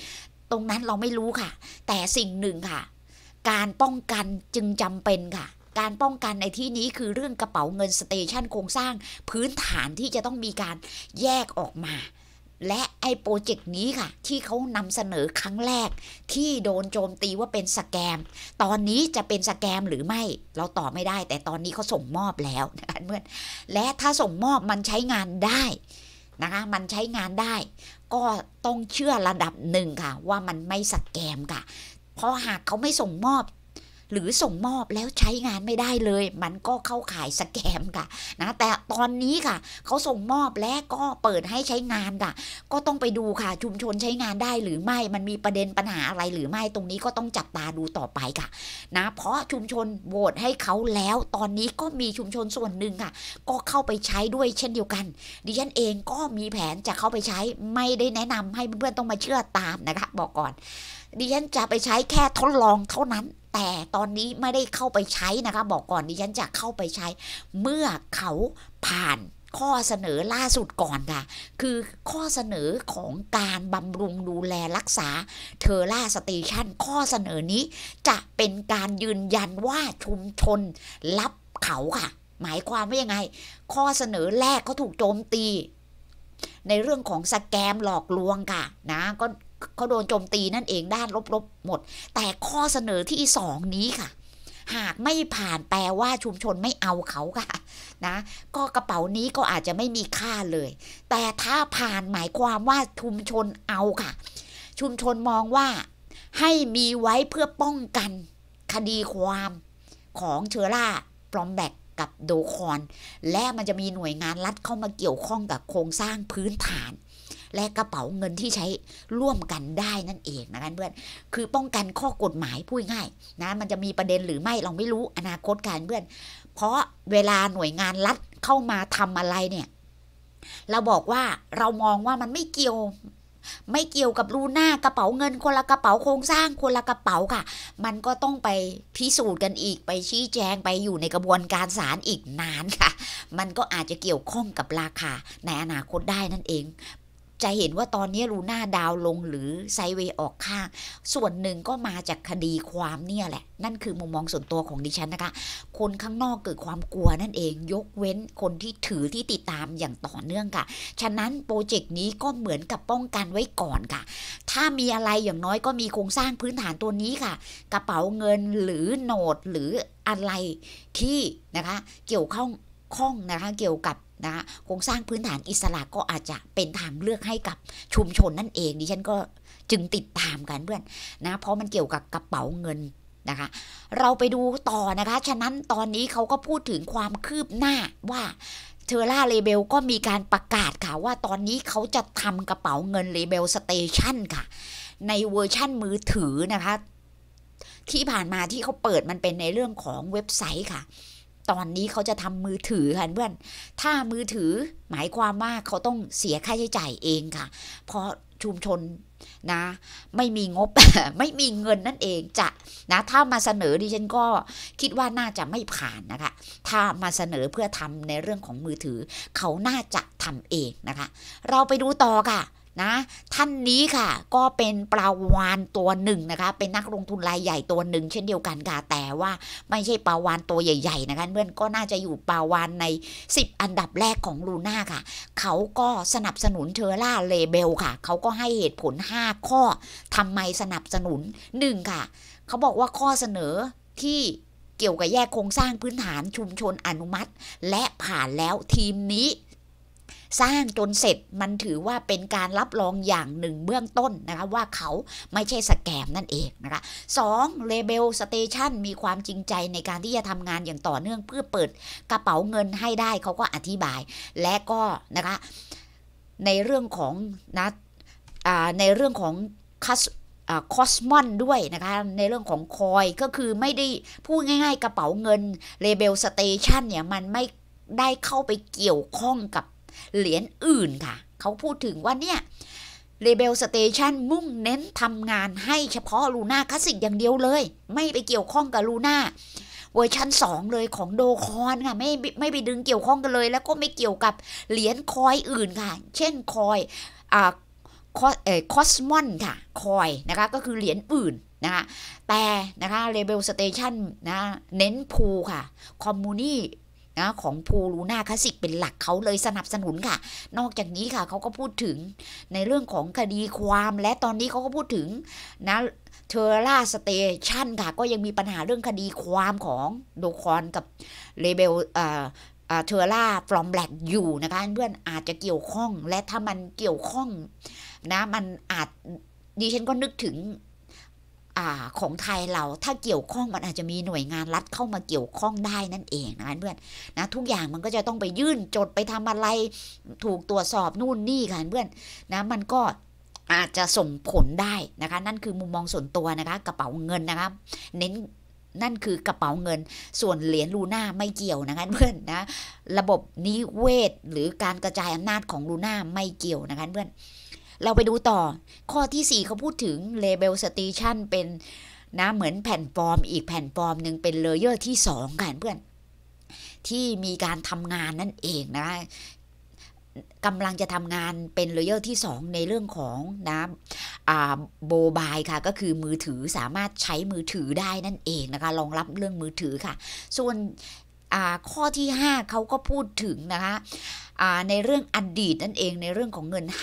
[SPEAKER 1] ตรงนั้นเราไม่รู้ค่ะ แต่สิ่งหนึ่งค่ะ การป้องกันจึงจำเป็นค่ะ การป้องกันในที่นี้คือเรื่องกระเป๋าเงินสเตชันโครงสร้าง พื้นฐานที่จะต้องมีการแยกออกมาและไอ้โปรเจกต์นี้ค่ะ ที่เขานำเสนอครั้งแรกที่โดนโจมตีว่าเป็นสแกม ตอนนี้จะเป็นสแกมหรือไม่เราตอบไม่ได้ แต่ตอนนี้เขาส่งมอบแล้ว นะคะเพื่อนและถ้าส่งมอบมันใช้งานได้นะคะมันใช้งานได้ ก็ต้องเชื่อระดับหนึ่งค่ะ ว่ามันไม่สแกมค่ะ เพราะ หากเขาไม่ส่งมอบหรือส่งมอบแล้วใช้งานไม่ได้เลย มันก็เข้าขายสแกมค่ะ นะ แต่ตอนนี้ค่ะ เขาส่งมอบและก็เปิดให้ใช้งานค่ะ ก็ต้องไปดูค่ะ ชุมชนใช้งานได้หรือไม่ มันมีประเด็นปัญหาอะไรหรือไม่ ตรงนี้ก็ต้องจับตาดูต่อไปค่ะ นะ เพราะชุมชนโหวตให้เขาแล้ว ตอนนี้ก็มีชุมชนส่วนหนึ่งค่ะ ก็เข้าไปใช้ด้วยเช่นเดียวกัน ดิฉันเองก็มีแผนจะเข้าไปใช้ ไม่ได้แนะนำ ให้เพื่อนๆต้องมาเชื่อตามนะคะ บอกก่อน ดิฉันจะไปใช้แค่ทดลองเท่านั้นแต่ตอนนี้ไม่ได้เข้าไปใช้นะคะบอกก่อนดิฉันจะเข้าไปใช้เมื่อเขาผ่านข้อเสนอล่าสุดก่อนค่ะ คือข้อเสนอของการบำรุงดูแลรักษาเทอร่าสเตชันข้อเสนอนี้จะเป็นการยืนยันว่าชุมชน รับเขาค่ะ หมายความว่ายังไงข้อเสนอแรกเขาถูกโจมตี ในเรื่องของสแกมหลอกลวงค่ะ นะก็เขาโดนโจมตีนั่นเองด้านลบๆหมด แต่ข้อเสนอที่สองนี้ค่ะ หากไม่ผ่านแปลว่าชุมชนไม่เอาเขาค่ะนะก็กระเป๋านี้ก็อาจจะไม่มีค่าเลย แต่ถ้าผ่านหมายความว่า ชุมชนเอาค่ะ ชุมชนมองว่า ให้มีไว้เพื่อป้องกัน คดีความของเชอร่าปลอมแบกกับโดคอนและมันจะมีหน่วยงานรัฐเข้ามาเกี่ยวข้องกับโครงสร้างพื้นฐานและกระเป๋าเงินที่ใช้ร่วมกันได้นั่นเองนะคะเพื่อนคือป้องกันข้อกฎหมายพูดง่าย นะมันจะมีประเด็นหรือไม่เราไม่รู้อนาคตการเพื่อน เพราะเวลาหน่วยงานรัฐเข้ามาทำอะไรเนี่ย เราบอกว่าเรามองว่ามันไม่เกี่ยว ไม่เกี่ยวกับรูหน้ากระเป๋าเงิน คนละกระเป๋าโครงสร้างคนละกระเป๋าค่ะ มันก็ต้องไปพิสูจน์กันอีกไปชี้แจงไปอยู่ในกระบวนการศาลอีกนานค่ะ มันก็อาจจะเกี่ยวข้องกับราคาในอนาคตได้นั่นเองจะเห็นว่าตอนนี้ลูน่าดาวลงหรือไซเวย์ออกข้างส่วนหนึ่งก็มาจากคดีความเนี่ยแหละ นั่นคือมุมมองส่วนตัวของดิฉันนะคะ คนข้างนอกเกิดความกลัวนั่นเองยกเว้นคนที่ถือที่ติดตามอย่างต่อเนื่องค่ะ ฉะนั้นโปรเจกต์นี้ก็เหมือนกับป้องกันไว้ก่อนค่ะ ถ้ามีอะไรอย่างน้อยก็มีโครงสร้างพื้นฐานตัวนี้ค่ะ กระเป๋าเงินหรือโนดหรืออะไรที่นะคะเกี่ยวข้องข้องนะคะเกี่ยวกับนะโครงสร้างพื้นฐานอิสระก็อาจจะเป็นทางเลือกให้กับชุมชนนั่นเองดิฉันก็จึงติดตามกันเพื่อนนะ เพราะมันเกี่ยวกับกระเป๋าเงินนะคะ เราไปดูต่อนะคะ ฉะนั้นตอนนี้เขาก็พูดถึงความคืบหน้าว่าเทอร่าเลเบลก็มีการประกาศค่ะ ว่าตอนนี้เขาจะทำกระเป๋าเงินเลเบลสเตชันค่ะ ในเวอร์ชั่นมือถือนะคะ ที่ผ่านมาที่เขาเปิดมันเป็นในเรื่องของเว็บไซต์ค่ะตอนนี้เขาจะทำมือถือค่ะเพื่อนถ้ามือถือหมายความว่าเขาต้องเสียค่าใช้จ่ายเองค่ะ เพราะชุมชนนะไม่มีงบไม่มีเงินนั่นเองจะนะ ถ้ามาเสนอดิฉันก็คิดว่าน่าจะไม่ผ่านนะคะ ถ้ามาเสนอเพื่อทำในเรื่องของมือถือ เขาน่าจะทำเองนะคะ เราไปดูต่อค่ะนะท่านนี้ค่ะ ก็เป็นปลาวานตัวหนึ่งนะคะเป็นนักลงทุนรายใหญ่ตัวหนึ่งเช่นเดียวกันค่ะแต่ว่าไม่ใช่ปลาวานตัวใหญ่ๆนะคะเพื่อนก็น่าจะอยู่ปลาวานใน 10อันดับแรกของลูน่าค่ะเขาก็สนับสนุนเทอร์ล่าเลเบลค่ะเขาก็ให้เหตุผล 5 ข้อทำไมสนับสนุน1ค่ะ เขาบอกว่าข้อเสนอที่เกี่ยวกับแยกโครงสร้างพื้นฐานชุมชนอนุมัติ และผ่านแล้วทีมนี้สร้างจนเสร็จมันถือว่าเป็นการรับรองอย่างหนึ่งเบื้องต้นนะคะว่าเขาไม่ใช่สแกมนั่นเองนะคะสองเลเบลสเตชันมีความจริงใจในการที่จะทำงานอย่างต่อเนื่องเพื่อเปิดกระเป๋าเงินให้ได้เขาก็อธิบาย และก็นะคะในเรื่องของนะในเรื่องของคัสคอสมอนด้วยนะคะในเรื่องของคอยก็คือไม่ได้พูดง่ายๆ กระเป๋าเงินเลเบลสเตชันเนี่ยมันไม่ได้เข้าไปเกี่ยวข้องกับเหรียญอื่นค่ะ เขาพูดถึงว่า เนี่ยเลเบล สเตชันมุ่งเน้นทำงานให้เฉพาะลูน่าคลาสสิกอย่างเดียวเลย ไม่ไปเกี่ยวข้องกับลูน่าเวอร์ชัน2 เลยของโดคอนค่ะไม่ไม่ไปดึงเกี่ยวข้องกันเลย แล้วก็ไม่เกี่ยวกับเหรียญคอยอื่นค่ะ เช่นคอยอ่าคอสมอนค่ะ คอย นะคะก็คือเหรียญอื่นนะคะแต่นะคะเลเบลสเตชันนะเน้นพูค่ะ คอมมูนี่นะของภูลูนาคาสิกเป็นหลักเขาเลยสนับสนุนค่ะ นอกจากนี้ค่ะเขาก็พูดถึงในเรื่องของคดีความและตอนนี้เขาก็พูดถึง นะเทอร่าสเตชันค่ะ ก็ยังมีปัญหาเรื่องคดีความของโดคอนกับเลเบลอ่อเทอร่าฟลอมแบล็กอยู่นะคะเพื่อนอาจจะเกี่ยวข้องและถ้ามันเกี่ยวข้องนะมันอาจดิฉันก็นึกถึงอของไทยเราถ้าเกี่ยวข้องมันอาจจะมีหน่วยงานรัฐเข้ามาเกี่ยวข้องได้นั่นเองนะคะเพื่อนนะทุกอย่างมันก็จะต้องไปยื่นจดไปทำอะไรถูกตรวจสอบนู่นนี่ค่ะเพื่อนนะมันก็อาจจะส่งผลได้นะคะนั่นคือมุมมองส่วนตัวนะคะกระเป๋าเงินนะคะเน้นนั่นคือกระเป๋าเงินส่วนเหรียญลูน่าไม่เกี่ยวนะคะเพื่อนนะระบบนิเวศหรือการกระจายอำนาจของลูน่าไม่เกี่ยวนะคะเพื่อนเราไปดูต่อข้อที่ 4 เขาพูดถึง Label Station เป็นนะ เหมือนแผ่นฟอร์ม อีกแผ่นฟอร์มหนึ่งเป็นเลเยอร์ที่2ค่ะเพื่อนที่มีการทำงานนั่นเองนะกำลังจะทำงานเป็นเลเยอร์ที่ 2ในเรื่องของนะโบบายค่ะก็คือมือถือสามารถใช้มือถือได้นั่นเองนะคะรองรับเรื่องมือถือค่ะ ส่วนข้อที่ 5เขาก็พูดถึงนะคะในเรื่องอดีตนั่นเองในเรื่องของเงิน 5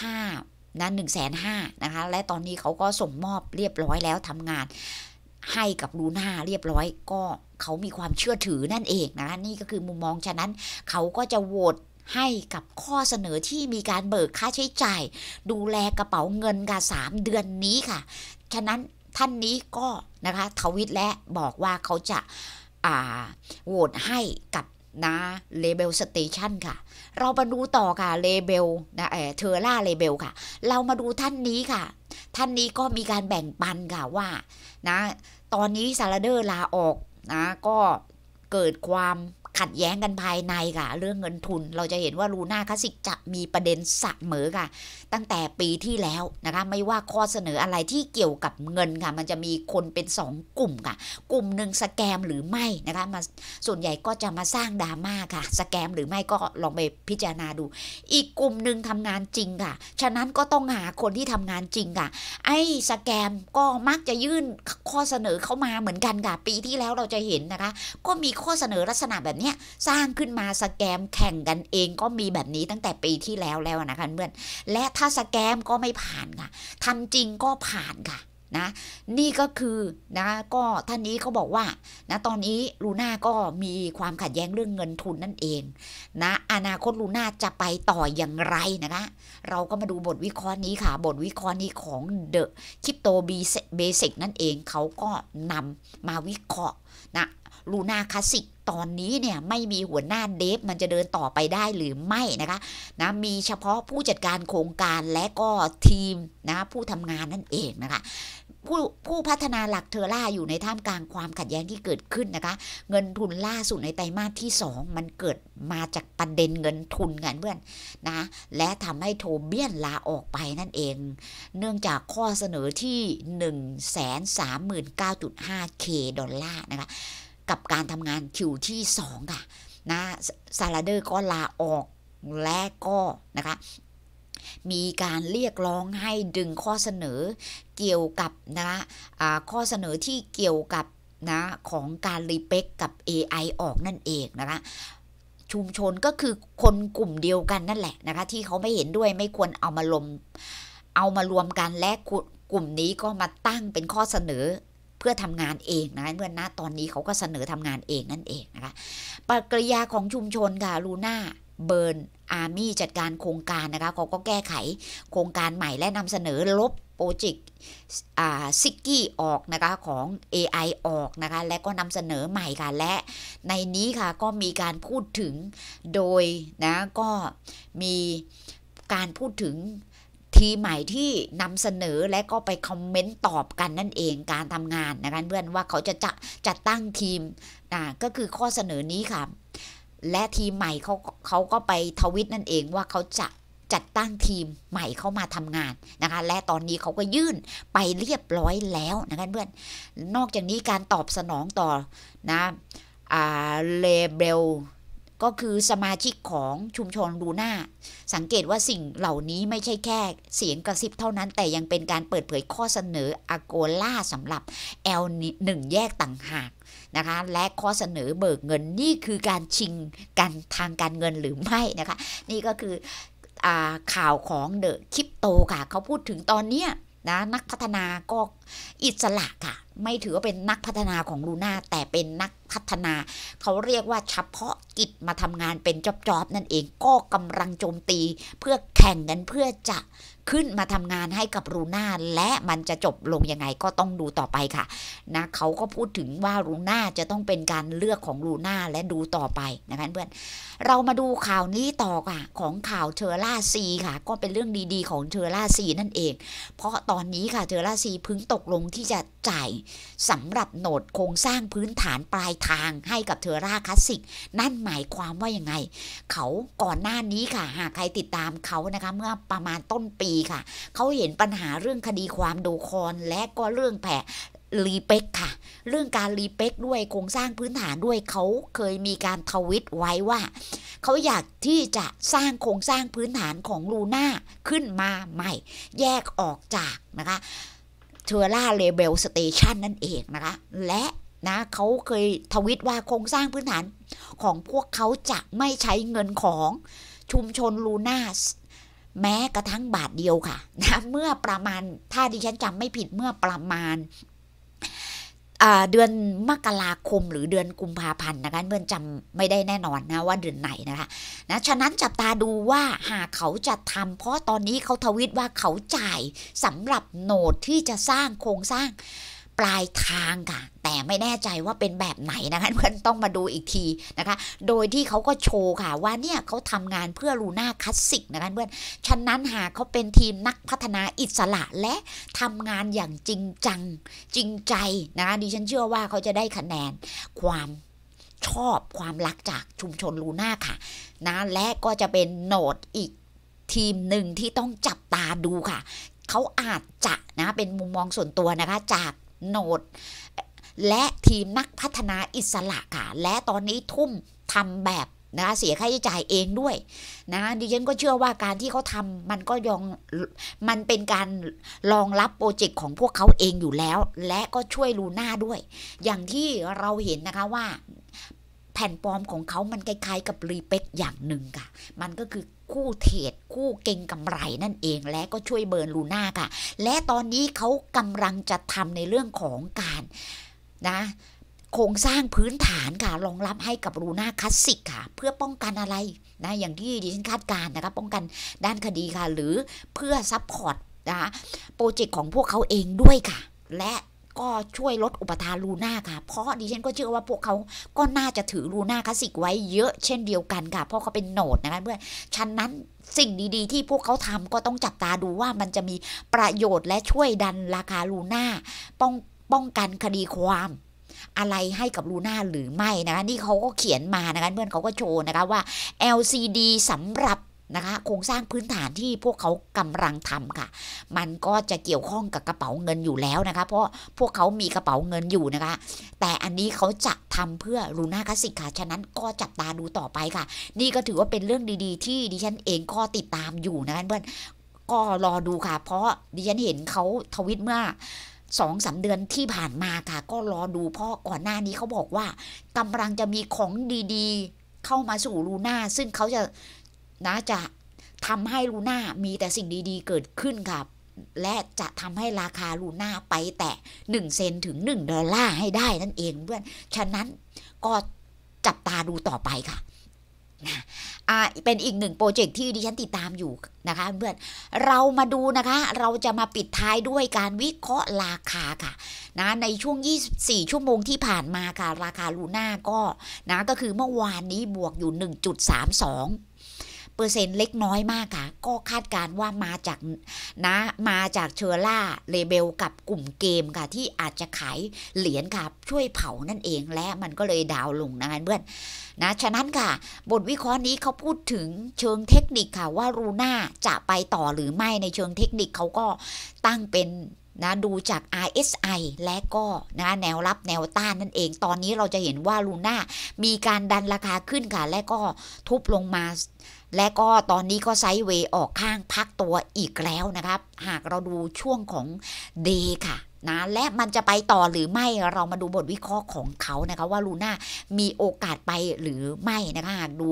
[SPEAKER 1] นะหนึ่งแสนห้านะคะและตอนนี้เขาก็ส่งมอบเรียบร้อยแล้วทำงานให้กับลูน่าเรียบร้อยก็เขามีความเชื่อถือนั่นเองนะคะนี่ก็คือมุมมอง ฉะนั้นเขาก็จะโหวตให้กับข้อเสนอที่มีการเบิกค่าใช้จ่าย ดูแลกระเป๋าเงินกับมเดือนนี้ค่ะ ฉะนั้นท่านนี้ก็นะคะทวิตและบอกว่าเขาจะโหวตให้กับนะเลเบลสเตชันค่ะเรามาดูต่อค่ะเลเบลนะเออเทอร่าเลเบลค่ะ เรามาดูท่านนี้ค่ะ ท่านนี้ก็มีการแบ่งปันค่ะว่า นะ ตอนนี้ซาลาเดอร์ลาออกนะ ก็เกิดความขัดแย้งกันภายในค่ะ เรื่องเงินทุนเราจะเห็นว่าลูน่าคาสิกจะมีประเด็นสะเหมอค่ะ ตั้งแต่ปีที่แล้วนะคะไม่ว่าข้อเสนออะไรที่เกี่ยวกับเงินค่ะมันจะมีคนเป็น 2 กลุ่มค่ะ กลุ่มหนึ่งสแกมหรือไม่นะคะมาส่วนใหญ่ก็จะมาสร้างดราม่าค่ะ สแกมหรือไม่ก็ลองไปพิจารณาดู อีกกลุ่มหนึ่งทำงานจริงค่ะ ฉะนั้นก็ต้องหาคนที่ทำงานจริงค่ะไอ้สแกมก็มักจะยื่นข้อเสนอเข้ามาเหมือนกันค่ะ ปีที่แล้วเราจะเห็นนะคะ ก็มีข้อเสนอลักษณะแบบนี้ี้สร้างขึ้นมาสแกมแข่งกันเองก็มีแบบนี้ตั้งแต่ปีที่แล้วแล้วนะคะเพื่อนและถ้าสแกมก็ไม่ผ่านค่ะทำจริงก็ผ่านค่ะนะนี่ก็คือนะก็ท่านนี้เขาบอกว่า นะตอนนี้ลูน่าก็มีความขัดแย้งเรื่องเงินทุนนั่นเองนะอนาคตลูน่าจะไปต่ออย่างไรนะคะ เราก็มาดูบทวิเคราะห์นี้ค่ะบทวิเคราะห์นี้ของเดอะคริปโตเบสิกนั่นเองเขาก็นำมาวิเคราะห์นะลูนาคลาสิก ตอนนี้ เนี่ย ไม่มีหัวหน้า เดฟมันจะเดินต่อไปได้หรือไม่ นะคะนะมีเฉพาะผู้จัดการโครงการและก็ทีม นะ ผู้ทำงาน นั่นเอง นะคะผู้ ผู้พัฒนาหลักเทอร่าอยู่ในท่ามกลาง ความขัดแย้งที่เกิดขึ้น นะคะเงินทุนล่าสุดในไตรมาสที่ 2 มันเกิดมาจากประเด็นเงินทุนกันเพื่อนนะและทำให้โทเบียนลาออกไปนั่นเอง เนื่องจากข้อเสนอที่1 3 9 5 k ดอลลาร์นะคะกับการทำงานคิวที่2ค่ะนะซาลาเดอร์ก็ลาออกและก็ นะคะมีการเรียกร้องให้ดึงข้อเสนอ เกี่ยวกับ นะะข้อเสนอที่เกี่ยวกับ นะของการรีเพ็กกับ AI ออกนั่นเองนะคะชุมชนก็คือคนกลุ่มเดียวกันนั่นแหละ นะคะที่เขาไม่เห็นด้วยไม่ควรเอามาลมเอามารวมกันและกลุ่มนี้ก็มาตั้งเป็นข้อเสนอเพื่อทำงานเองนะเมื่อนะตอนนี้เขาก็เสนอทำงานเองนั่นเองนะคะปฏิกิริยาของชุมชนค่ะลูน่าเบิร์นอาร์มี่จัดการโครงการ นะคะเขาก็แก้ไขโครงการใหม่และนำเสนอลบโปรเจกต์ซิกกี้ออกนะคะของ AI ออกนะคะและก็นำเสนอใหม่ค่ะและในนี้ค่ะก็มีการพูดถึงโดยนะก็มีการพูดถึงทีใหม่ที่นำเสนอและก็ไปคอมเมนต์ตอบกันนั่นเองการทำงานนะคะเพื่อนว่าเขาจะจะจัดตั้งทีมนะก็คือข้อเสนอนี้ค่ะและทีใหม่เขาเขาก็ไปทวิตนั่นเองว่าเขาจะจัดตั้งทีมใหม่เข้ามาทำงานนะคะและตอนนี้เขาก็ยื่นไปเรียบร้อยแล้วนะคะเพื่อนนอกจากนี้การตอบสนองต่อนะอ่าเลเบลก็คือสมาชิกของชุมชนลูน่า สังเกตว่าสิ่งเหล่านี้ไม่ใช่แค่เสียงกระซิบเท่านั้นแต่ยังเป็นการเปิดเผยข้อเสนออโกล่าสำหรับ L1 แยกต่างหากนะคะ และข้อเสนอเบิกเงิน นี่คือการชิงกันทางการเงินหรือไม่นะคะ นี่ก็คืออข่าวของเดอะคริปโตค่ะ เขาพูดถึงตอนเนี้ยนะนักพัฒนาก็อิสระค่ะ ไม่ถือว่าเป็นนักพัฒนาของลูน่าแต่เป็นนักพัฒนาเขาเรียกว่าเฉพาะกิจมาทำงานเป็นจอบๆนั่นเองก็กำลังโจมตี เพื่อแข่งกันเพื่อจะขึ้นมาทำงานให้กับรูน่าและมันจะจบลงยังไงก็ต้องดูต่อไปค่ะนะเขาก็พูดถึงว่ารูน่าจะต้องเป็นการเลือกของรูน่าและดูต่อไปนะคะเพื่อนเรามาดูข่าวนี้ต่อค่ะ ของข่าวเทอร่าซี ค่ะ ก็เป็นเรื่องดีๆของเทอร่าซี นั่นเอง เพราะตอนนี้ค่ะเทอร่าซีพึ่งตกกลงที่จะจ่ายสำหรับโหนดโครงสร้างพื้นฐานปลายทางให้กับเทอร่าคลาสสิกนั่นหมายความว่ายังไง เขาก่อนหน้านี้ค่ะหากใครติดตามเขา นะคะ เมื่อประมาณต้นปีค่ะ เขาเห็นปัญหาเรื่องคดีความดูคอนและก็เรื่องแผลรีเปกค่ะ เรื่องการรีเปกด้วยโครงสร้างพื้นฐานด้วยเขาเคยมีการทวิตไว้ว่าเขาอยากที่จะสร้างโครงสร้างพื้นฐานของลูน่าขึ้นมาใหม่แยกออกจากนะคะเทอร่าเลเบล สเตชันนั่น เอง นะคะ และนะเขาเคยทวิตว่าโครงสร้างพื้นฐาน ของพวกเขาจะไม่ใช้เงินของชุมชน ลูน่าแม้กระทั่งบาทเดียวค่ะ นะ เมื่อประมาณถ้าดิฉันจำไม่ผิดเมื่อประมาณเดือนมกราคมหรือเดือนกุมภาพันธ์นะคะเพื่อนจำไม่ได้แน่นอนนะว่าเดือนไหนนะคะนะฉะนั้นจับตาดูว่าหากเขาจะทำเพราะตอนนี้เขาทวิตว่าเขาจ่ายสำหรับโหนดที่จะสร้างโครงสร้างปลายทางค่ะ แต่ไม่แน่ใจว่าเป็นแบบไหนนะคะเพื่อนต้องมาดูอีกทีนะคะ โดยที่เขาก็โชว์ค่ะว่าเนี่ยเขาทำงานเพื่อลูน่าคลาสสิกนะคะเพื่อนฉะนั้นหากเขาเป็นทีมนักพัฒนาอิสระและทำงานอย่างจริงจังจริงใจนะคะ ดิฉันเชื่อว่าเขาจะได้คะแนนความชอบความรักจากชุมชนลูน่าค่ะนะและก็จะเป็นโหนดอีกทีมหนึ่งที่ต้องจับตาดูค่ะเขาอาจจะนะเป็นมุมมองส่วนตัวนะคะจากโนดและทีม นักพัฒนาอิสระค่ะและตอนนี้ทุ่มทำแบบนะเสีย ค่าใช้จ่ายเองด้วย นะดิฉันก็เชื่อว่าการที่เขาทำมันก็ยองมันเป็นการรองรับโปรเจกต์ของพวกเขาเองอยู่แล้ว และก็ช่วยลูน่าด้วย อย่างที่เราเห็น นะคะว่าแผ่นปลอมของเขามันคล้ายๆกับรีเป็กอย่างหนึ่งค่ะ มันก็คือคู่เทรดคู่เก่งกำไรนั่นเองและก็ช่วยเบิร์นลูน่าค่ะ และตอนนี้เขากำลังจะทำในเรื่องของการนะ โครงสร้างพื้นฐานค่ะรองรับให้กับลูน่าคลาสสิกค่ะ เพื่อป้องกันอะไร นะ อย่างที่ดิฉันคาดการนะคะป้องกันด้านคดีค่ะ หรือเพื่อซัพพอร์ตนะโปรเจกต์ของพวกเขาเองด้วยค่ะ และก็ช่วยลดอุปทานลูน่าค่ะเพราะดิฉันก็เชื่อว่าพวกเขาก็น่าจะถือลูน่าคลาสสิกไว้เยอะเช่นเดียวกันค่ะ เพราะเขาเป็นโนดนะคะเพื่อนฉะนั้นสิ่งดีๆที่พวกเขาทำก็ต้องจับตาดูว่ามันจะมีประโยชน์และช่วยดันราคาลูน่าป้องป้องกันคดีความอะไรให้กับลูน่าหรือไม่นะคะนี่เขาก็เขียนมานะคะเพื่อนเขาก็โชว์นะคะว่า LCD สำหรับนะคะโครงสร้างพื้นฐานที่พวกเขากำลังทำค่ะ มันก็จะเกี่ยวข้องกับกระเป๋าเงินอยู่แล้วนะคะเพราะพวกเขามีกระเป๋าเงินอยู่นะคะ แต่อันนี้เขาจะทำเพื่อลูน่าคลาสสิกค่ะฉะนั้นก็จับตาดูต่อไปค่ะ นี่ก็ถือว่าเป็นเรื่องดี ๆ ที่ดิฉันเองก็ติดตามอยู่นะคะเพื่อนก็รอดูค่ะ เพราะดิฉันเห็นเขาทวิตเมื่อสองสาเดือนที่ผ่านมาค่ะ ก็รอดู เพราะก่อนหน้านี้เขาบอกว่ากำลังจะมีของดีๆเข้ามาสู่ลูน่าซึ่งเขาจะนะจะทำให้ลูน่ามีแต่สิ่งดี ๆ เกิดขึ้นครับ และจะทำให้ราคาลูน่า ไปแต่ 1 เซนถึง 1 ดอลลาร์ให้ได้ นั่นเองเพื่อน ฉะนั้นก็จับตาดูต่อไปค่ะ เป็นอีกหนึ่งโปรเจกต์ที่ดิฉันติดตามอยู่นะคะเพื่อนเรามาดูนะคะ เราจะมาปิดท้ายด้วยการวิเคราะห์ราคาค่ะนะในช่วง 24 ชั่วโมงที่ผ่านมาค่ะ ราคาลูน่าก็นะก็คือเมื่อวานนี้บวกอยู่ 1.32เปอร์เซ็นต์เล็กน้อยมากค่ะ ก็คาดการว่ามาจาก นะ มาจากเชอร่าเลเบล กับกลุ่มเกมค่ะ ที่อาจจะขายเหรียญค่ะ ช่วยเผา นั่นเอง และมันก็เลยดาวลง นะะเพื่อนนะ ฉะนั้นค่ะ บทวิเคราะห์นี้เขาพูดถึงเชิงเทคนิคค่ะว่ารูน่าจะไปต่อหรือไม่ในเชิงเทคนิคเขาก็ตั้งเป็น นะดูจาก RSI และก็นะแนวรับแนวต้านนั่นเอง ตอนนี้เราจะเห็นว่าลูน่ามีการดันราคาขึ้นค่ะ และก็ทุบลงมาและก็ตอนนี้ก็ไซด์เวย์ออกข้างพักตัวอีกแล้วนะครับ หากเราดูช่วงของเดค่ะนะและมันจะไปต่อหรือไม่เรามาดูบทวิเคราะห์ของเขานะคะว่าลูน่ามีโอกาสไปหรือไม่ นะคะหากดู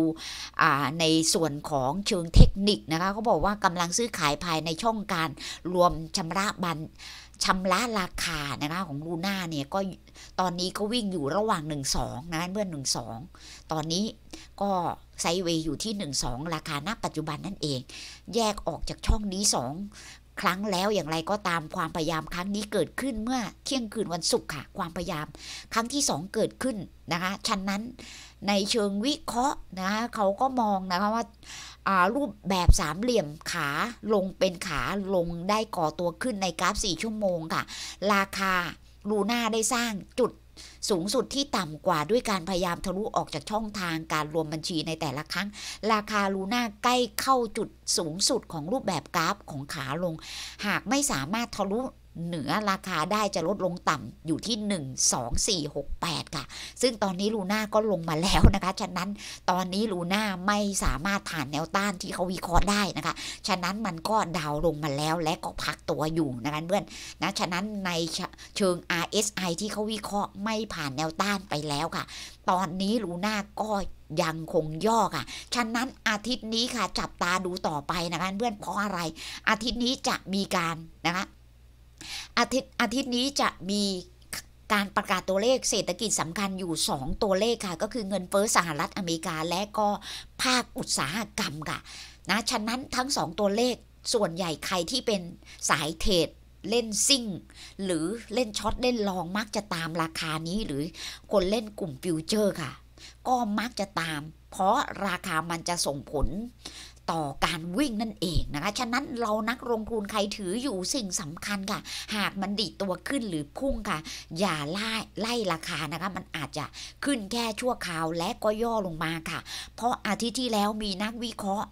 [SPEAKER 1] ในส่วนของเชิงเทคนิคนะคะเขาบอกว่ากำลังซื้อขายภายในช่องการรวมชำระบัญชำระราคา นะคะของลูน่าเนี่ยก็ ตอนนี้ก็วิ่งอยู่ระหว่าง1-2นะเพื่อน1-2ตอนนี้ก็ไซเวย์อยู่ที่1-2ราคาณปัจจุบันนั่นเอง แยกออกจากช่องนี้2ครั้งแล้วอย่างไรก็ตามความพยายามครั้งนี้เกิดขึ้นเมื่อเที่ยงคืนวันศุกร์ค่ะความพยายามครั้งที่ 2 เกิดขึ้นนะคะชั้นนั้นในเชิงวิเคราะห์นะะเขาก็มองนะคะว่ารูปแบบสามเหลี่ยมขาลงเป็นขาลงได้ก่อตัวขึ้นในกราฟ4ชั่วโมงค่ะราคาลูน่าได้สร้างจุดสูงสุดที่ต่ำกว่าด้วยการพยายามทะลุออกจากช่องทางการรวมบัญชีในแต่ละครั้งราคาลูน่าใกล้เข้าจุดสูงสุดของรูปแบบกราฟของขาลง หากไม่สามารถทะลุเหนือ ราคาได้จะลดลงต่ำอยู่ที่ 1 2 4 6 8 ค่ะ ซึ่งตอนนี้ลูน่าก็ลงมาแล้วนะคะฉะนั้นตอนนี้ลูน่าไม่สามารถผ่านแนวต้านที่เขาวิเคราะห์ได้นะคะ ฉะนั้นมันก็ดาวลงมาแล้วและก็พักตัวอยู่นะคะเพื่อนนะฉะนั้นในเชิง RSI ที่เขาวิเคราะห์ไม่ผ่านแนวต้านไปแล้วค่ะ ตอนนี้ลูน่าก็ยังคงย่อค่ะ ฉะนั้นอาทิตย์นี้ค่ะจับตาดูต่อไปนะคะเพื่อนเพราะอะไร อาทิตย์นี้จะมีการนะคะอาทิตย์อาทิตย์นี้จะมีการประกาศตัวเลขเศรษฐกิจสำคัญอยู่ 2 ตัวเลขค่ะ ก็คือเงินเฟ้อสหรัฐอเมริกาและก็ภาคอุตสาหกรรมค่ะนะฉะนั้นทั้ง2ตัวเลขส่วนใหญ่ใครที่เป็นสายเทรดเล่นซิ่งหรือเล่นช็อตเล่นลองมักจะตามราคานี้หรือคนเล่นกลุ่มฟิวเจอร์ ค่ะ ก็มักจะตามเพราะราคามันจะส่งผลต่อการวิ่งนั่นเองนะคะ ฉะนั้นเรานักลงทุนใครถืออยู่สิ่ง สำคัญค่ะ หากมันดีตัวขึ้นหรือพุ่งค่ะ อย่าไล่ไล่ราคานะคะ มันอาจจะขึ้น แค่ ชั่วคราวและก็ย่อลงมา ค่ะ เพราะอาทิตย์ที่แล้วมีนักวิเคราะห์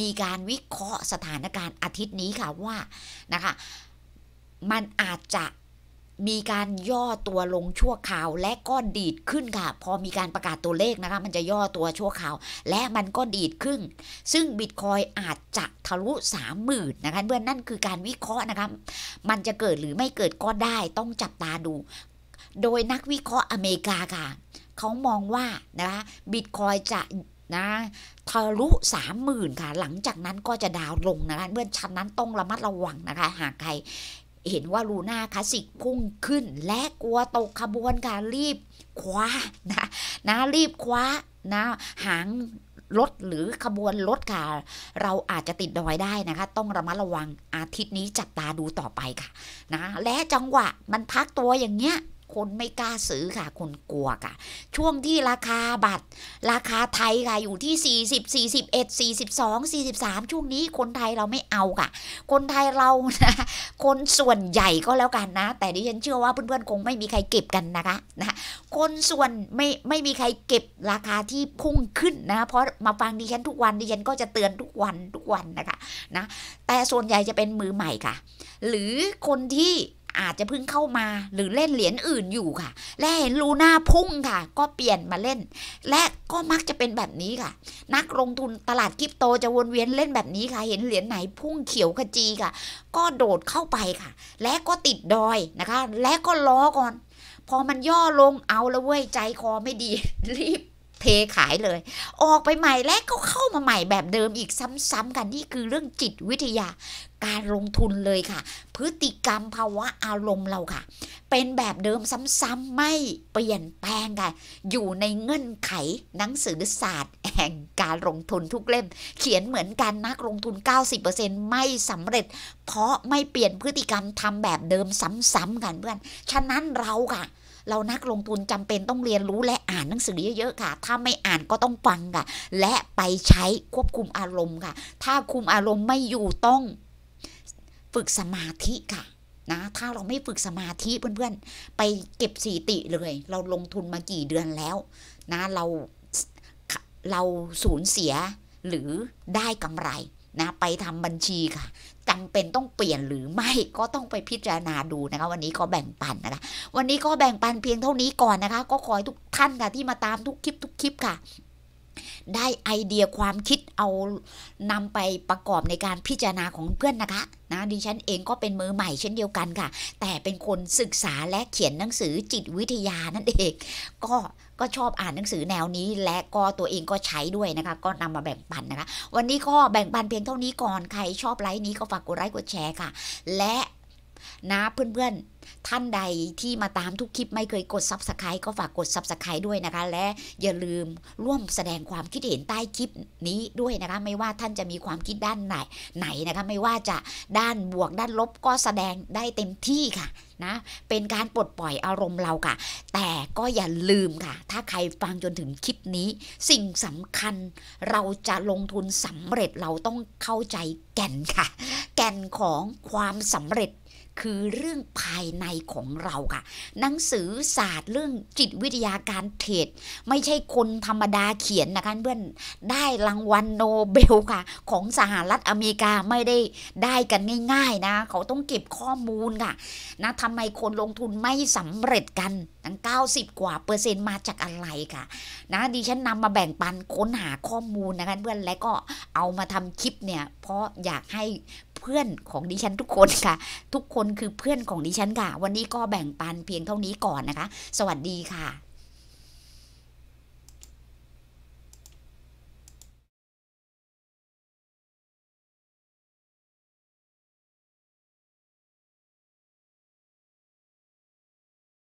[SPEAKER 1] มีการวิเคราะห์ สถานการณ์อาทิตย์นี้ ค่ะ ว่านะคะ มันอาจจะมีการย่อตัวลงชั่วคราวและก็ดีดขึ้นค่ะพอมีการประกาศตัวเลขนะคะมันจะย่อตัวชั่วคราว และมันก็ดีดขึ้น ซึ่งบิตคอยอาจจะทะลุ3 0,000นะคะเพื่อนนั่นคือการวิเคราะห์นะคะมันจะเกิดหรือไม่เกิดก็ได้ต้องจับตาดู โดยนักวิเคราะห์อเมริกาค่ะเขามองว่านะคะบิตคอยจะนะทะลุ30,000ค่ะ หลังจากนั้นก็จะดาวลงนะคะเพื่อนชั้นนั้นต้องระมัดระวังนะคะหากใครเห็นว่าลูน่าคลาสสิก พุ่งขึ้น และกลัว ตกขบวนการรีบ คว้านะนะ รีบคว้านะ หางรถหรือขบวนรถค่ะ เราอาจจะติดดอยได้นะคะ ต้องระมัดระวังอาทิตย์นี้จับตาดูต่อไปค่ะ นะและจังหวะมันพักตัวอย่างเงี้ยคนไม่กล้าซื้อค่ะ คนกลัวค่ะ ช่วงที่ราคาบัตรราคาไทยค่ะอยู่ที่ 40 41 42 43ช่วงนี้คนไทยเราไม่เอาค่ะ คนไทยเรานะคนส่วนใหญ่ก็แล้วกันนะ แต่ดิฉันเชื่อว่าเพื่อนๆคงไม่มีใครเก็บกันนะคะนะคนส่วนไม่ไม่มีใครเก็บราคาที่พุ่งขึ้นนะ เพราะมาฟังดิฉันทุกวันดิฉันก็จะเตือนทุกวันทุกวันนะคะนะแต่ส่วนใหญ่จะเป็นมือใหม่ค่ะ หรือคนที่อาจจะเพิ่งเข้ามาหรือเล่นเหรียญอื่นอยู่ค่ะ และเห็นลูน่าพุ่งค่ะ ก็เปลี่ยนมาเล่น และก็มักจะเป็นแบบนี้ค่ะ นักลงทุนตลาดคริปโตจะวนเวียนเล่นแบบนี้ค่ะ เห็นเหรียญไหนพุ่งเขียวขจีค่ะ ก็โดดเข้าไปค่ะ และก็ติดดอยนะคะ และก็ล้อก่อน พอมันย่อลงเอาละเว้ยใจคอไม่ดีรีบเทขายเลย ออกไปใหม่และก็เข้ามาใหม่แบบเดิมอีกซ้ำๆกันนี่คือเรื่องจิตวิทยา การลงทุนเลยค่ะ พฤติกรรมภาวะอารมณ์เราค่ะ เป็นแบบเดิมซ้ำๆไม่เปลี่ยนแปลงค่ะอยู่ในเงื่อนไขหนังสือศาสตร์แห่งการลงทุนทุกเล่ม เขียนเหมือนกันนักลงทุน90%ไม่สำเร็จเพราะไม่เปลี่ยนพฤติกรรมทำแบบเดิมซ้ำๆกันเพื่อนฉะนั้นเราค่ะเรานักลงทุนจำเป็นต้องเรียนรู้และอ่านหนังสือเยอะๆค่ะ ถ้าไม่อ่านก็ต้องฟังค่ะ และไปใช้ควบคุมอารมณ์ค่ะ ถ้าคุมอารมณ์ไม่อยู่ต้องฝึกสมาธิค่ะนะ ถ้าเราไม่ฝึกสมาธิ เพื่อนๆ ไปเก็บสีติเลย เราลงทุนมากี่เดือนแล้วนะเราเราสูญเสียหรือได้กำไรนะไปทำบัญชีค่ะจาเป็นต้องเปลี่ยนหรือไม่ก็ต้องไปพิจารณาดูนะคะ วันนี้ก็แบ่งปันนะคะ วันนี้ก็แบ่งปันเพียงเท่านี้ก่อนนะคะ ก็ขอให้ทุกท่านค่ะ ที่มาตามทุกคลิป ทุกคลิปค่ะได้ไอเดียความคิดเอานำไปประกอบในการพิจารณาของเพื่อนนะคะนะดิฉันเองก็เป็นมือใหม่เช่นเดียวกันค่ะ แต่เป็นคนศึกษาและเขียนหนังสือจิตวิทยานั่นเองก็ก็ชอบอ่านหนังสือแนวนี้และก็ตัวเองก็ใช้ด้วยนะคะก็นำมาแบ่งปันนะคะวันนี้ก็แบ่งปันเพียงเท่านี้ก่อนใครชอบไลฟ์นี้ก็ฝากกดไลค์กดแชร์ค่ะ และนะเพื่อนๆท่านใดที่มาตามทุกคลิปไม่เคยกดซับสไครต์ก็ฝากกดซับสไครต์ด้วยนะคะ และอย่าลืมร่วมแสดงความคิดเห็นใต้คลิปนี้ด้วยนะคะ ไม่ว่าท่านจะมีความคิดด้านไหน ไหนนะคะไม่ว่าจะด้านบวกด้านลบก็แสดงได้เต็มที่ค่ะนะเป็นการปลดปล่อยอารมณ์เราค่ะ แต่ก็อย่าลืมค่ะ ถ้าใครฟังจนถึงคลิปนี้ สิ่งสำคัญเราจะลงทุนสำเร็จเราต้องเข้าใจแก่นค่ะ แก่นของความสำเร็จคือเรื่องภายในของเราค่ะ หนังสือศาสตร์เรื่องจิตวิทยาการเทรดไม่ใช่คนธรรมดาเขียนนะคะเพื่อน ได้รางวัลโนเบลค่ะ ของสหรัฐอเมริกาไม่ได้ได้กันง่ายๆ นะ เขาต้องเก็บข้อมูลค่ะนะทำไมคนลงทุนไม่สำเร็จกันตั้ง90 กว่าเปอร์เซ็นต์มาจากอะไรค่ะนะดิฉันนำมาแบ่งปันค้นหาข้อมูลนะคะเพื่อนและก็เอามาทำคลิปเนี่ยเพราะอยากให้พื่อนของดิฉันทุกคนค่ะ ทุกคนคือเพื่อนของดิฉันค่ะ วันนี้ก็แบ่งปันเพียงเท่านี้ก่อนนะคะ สวัสดีค่ะ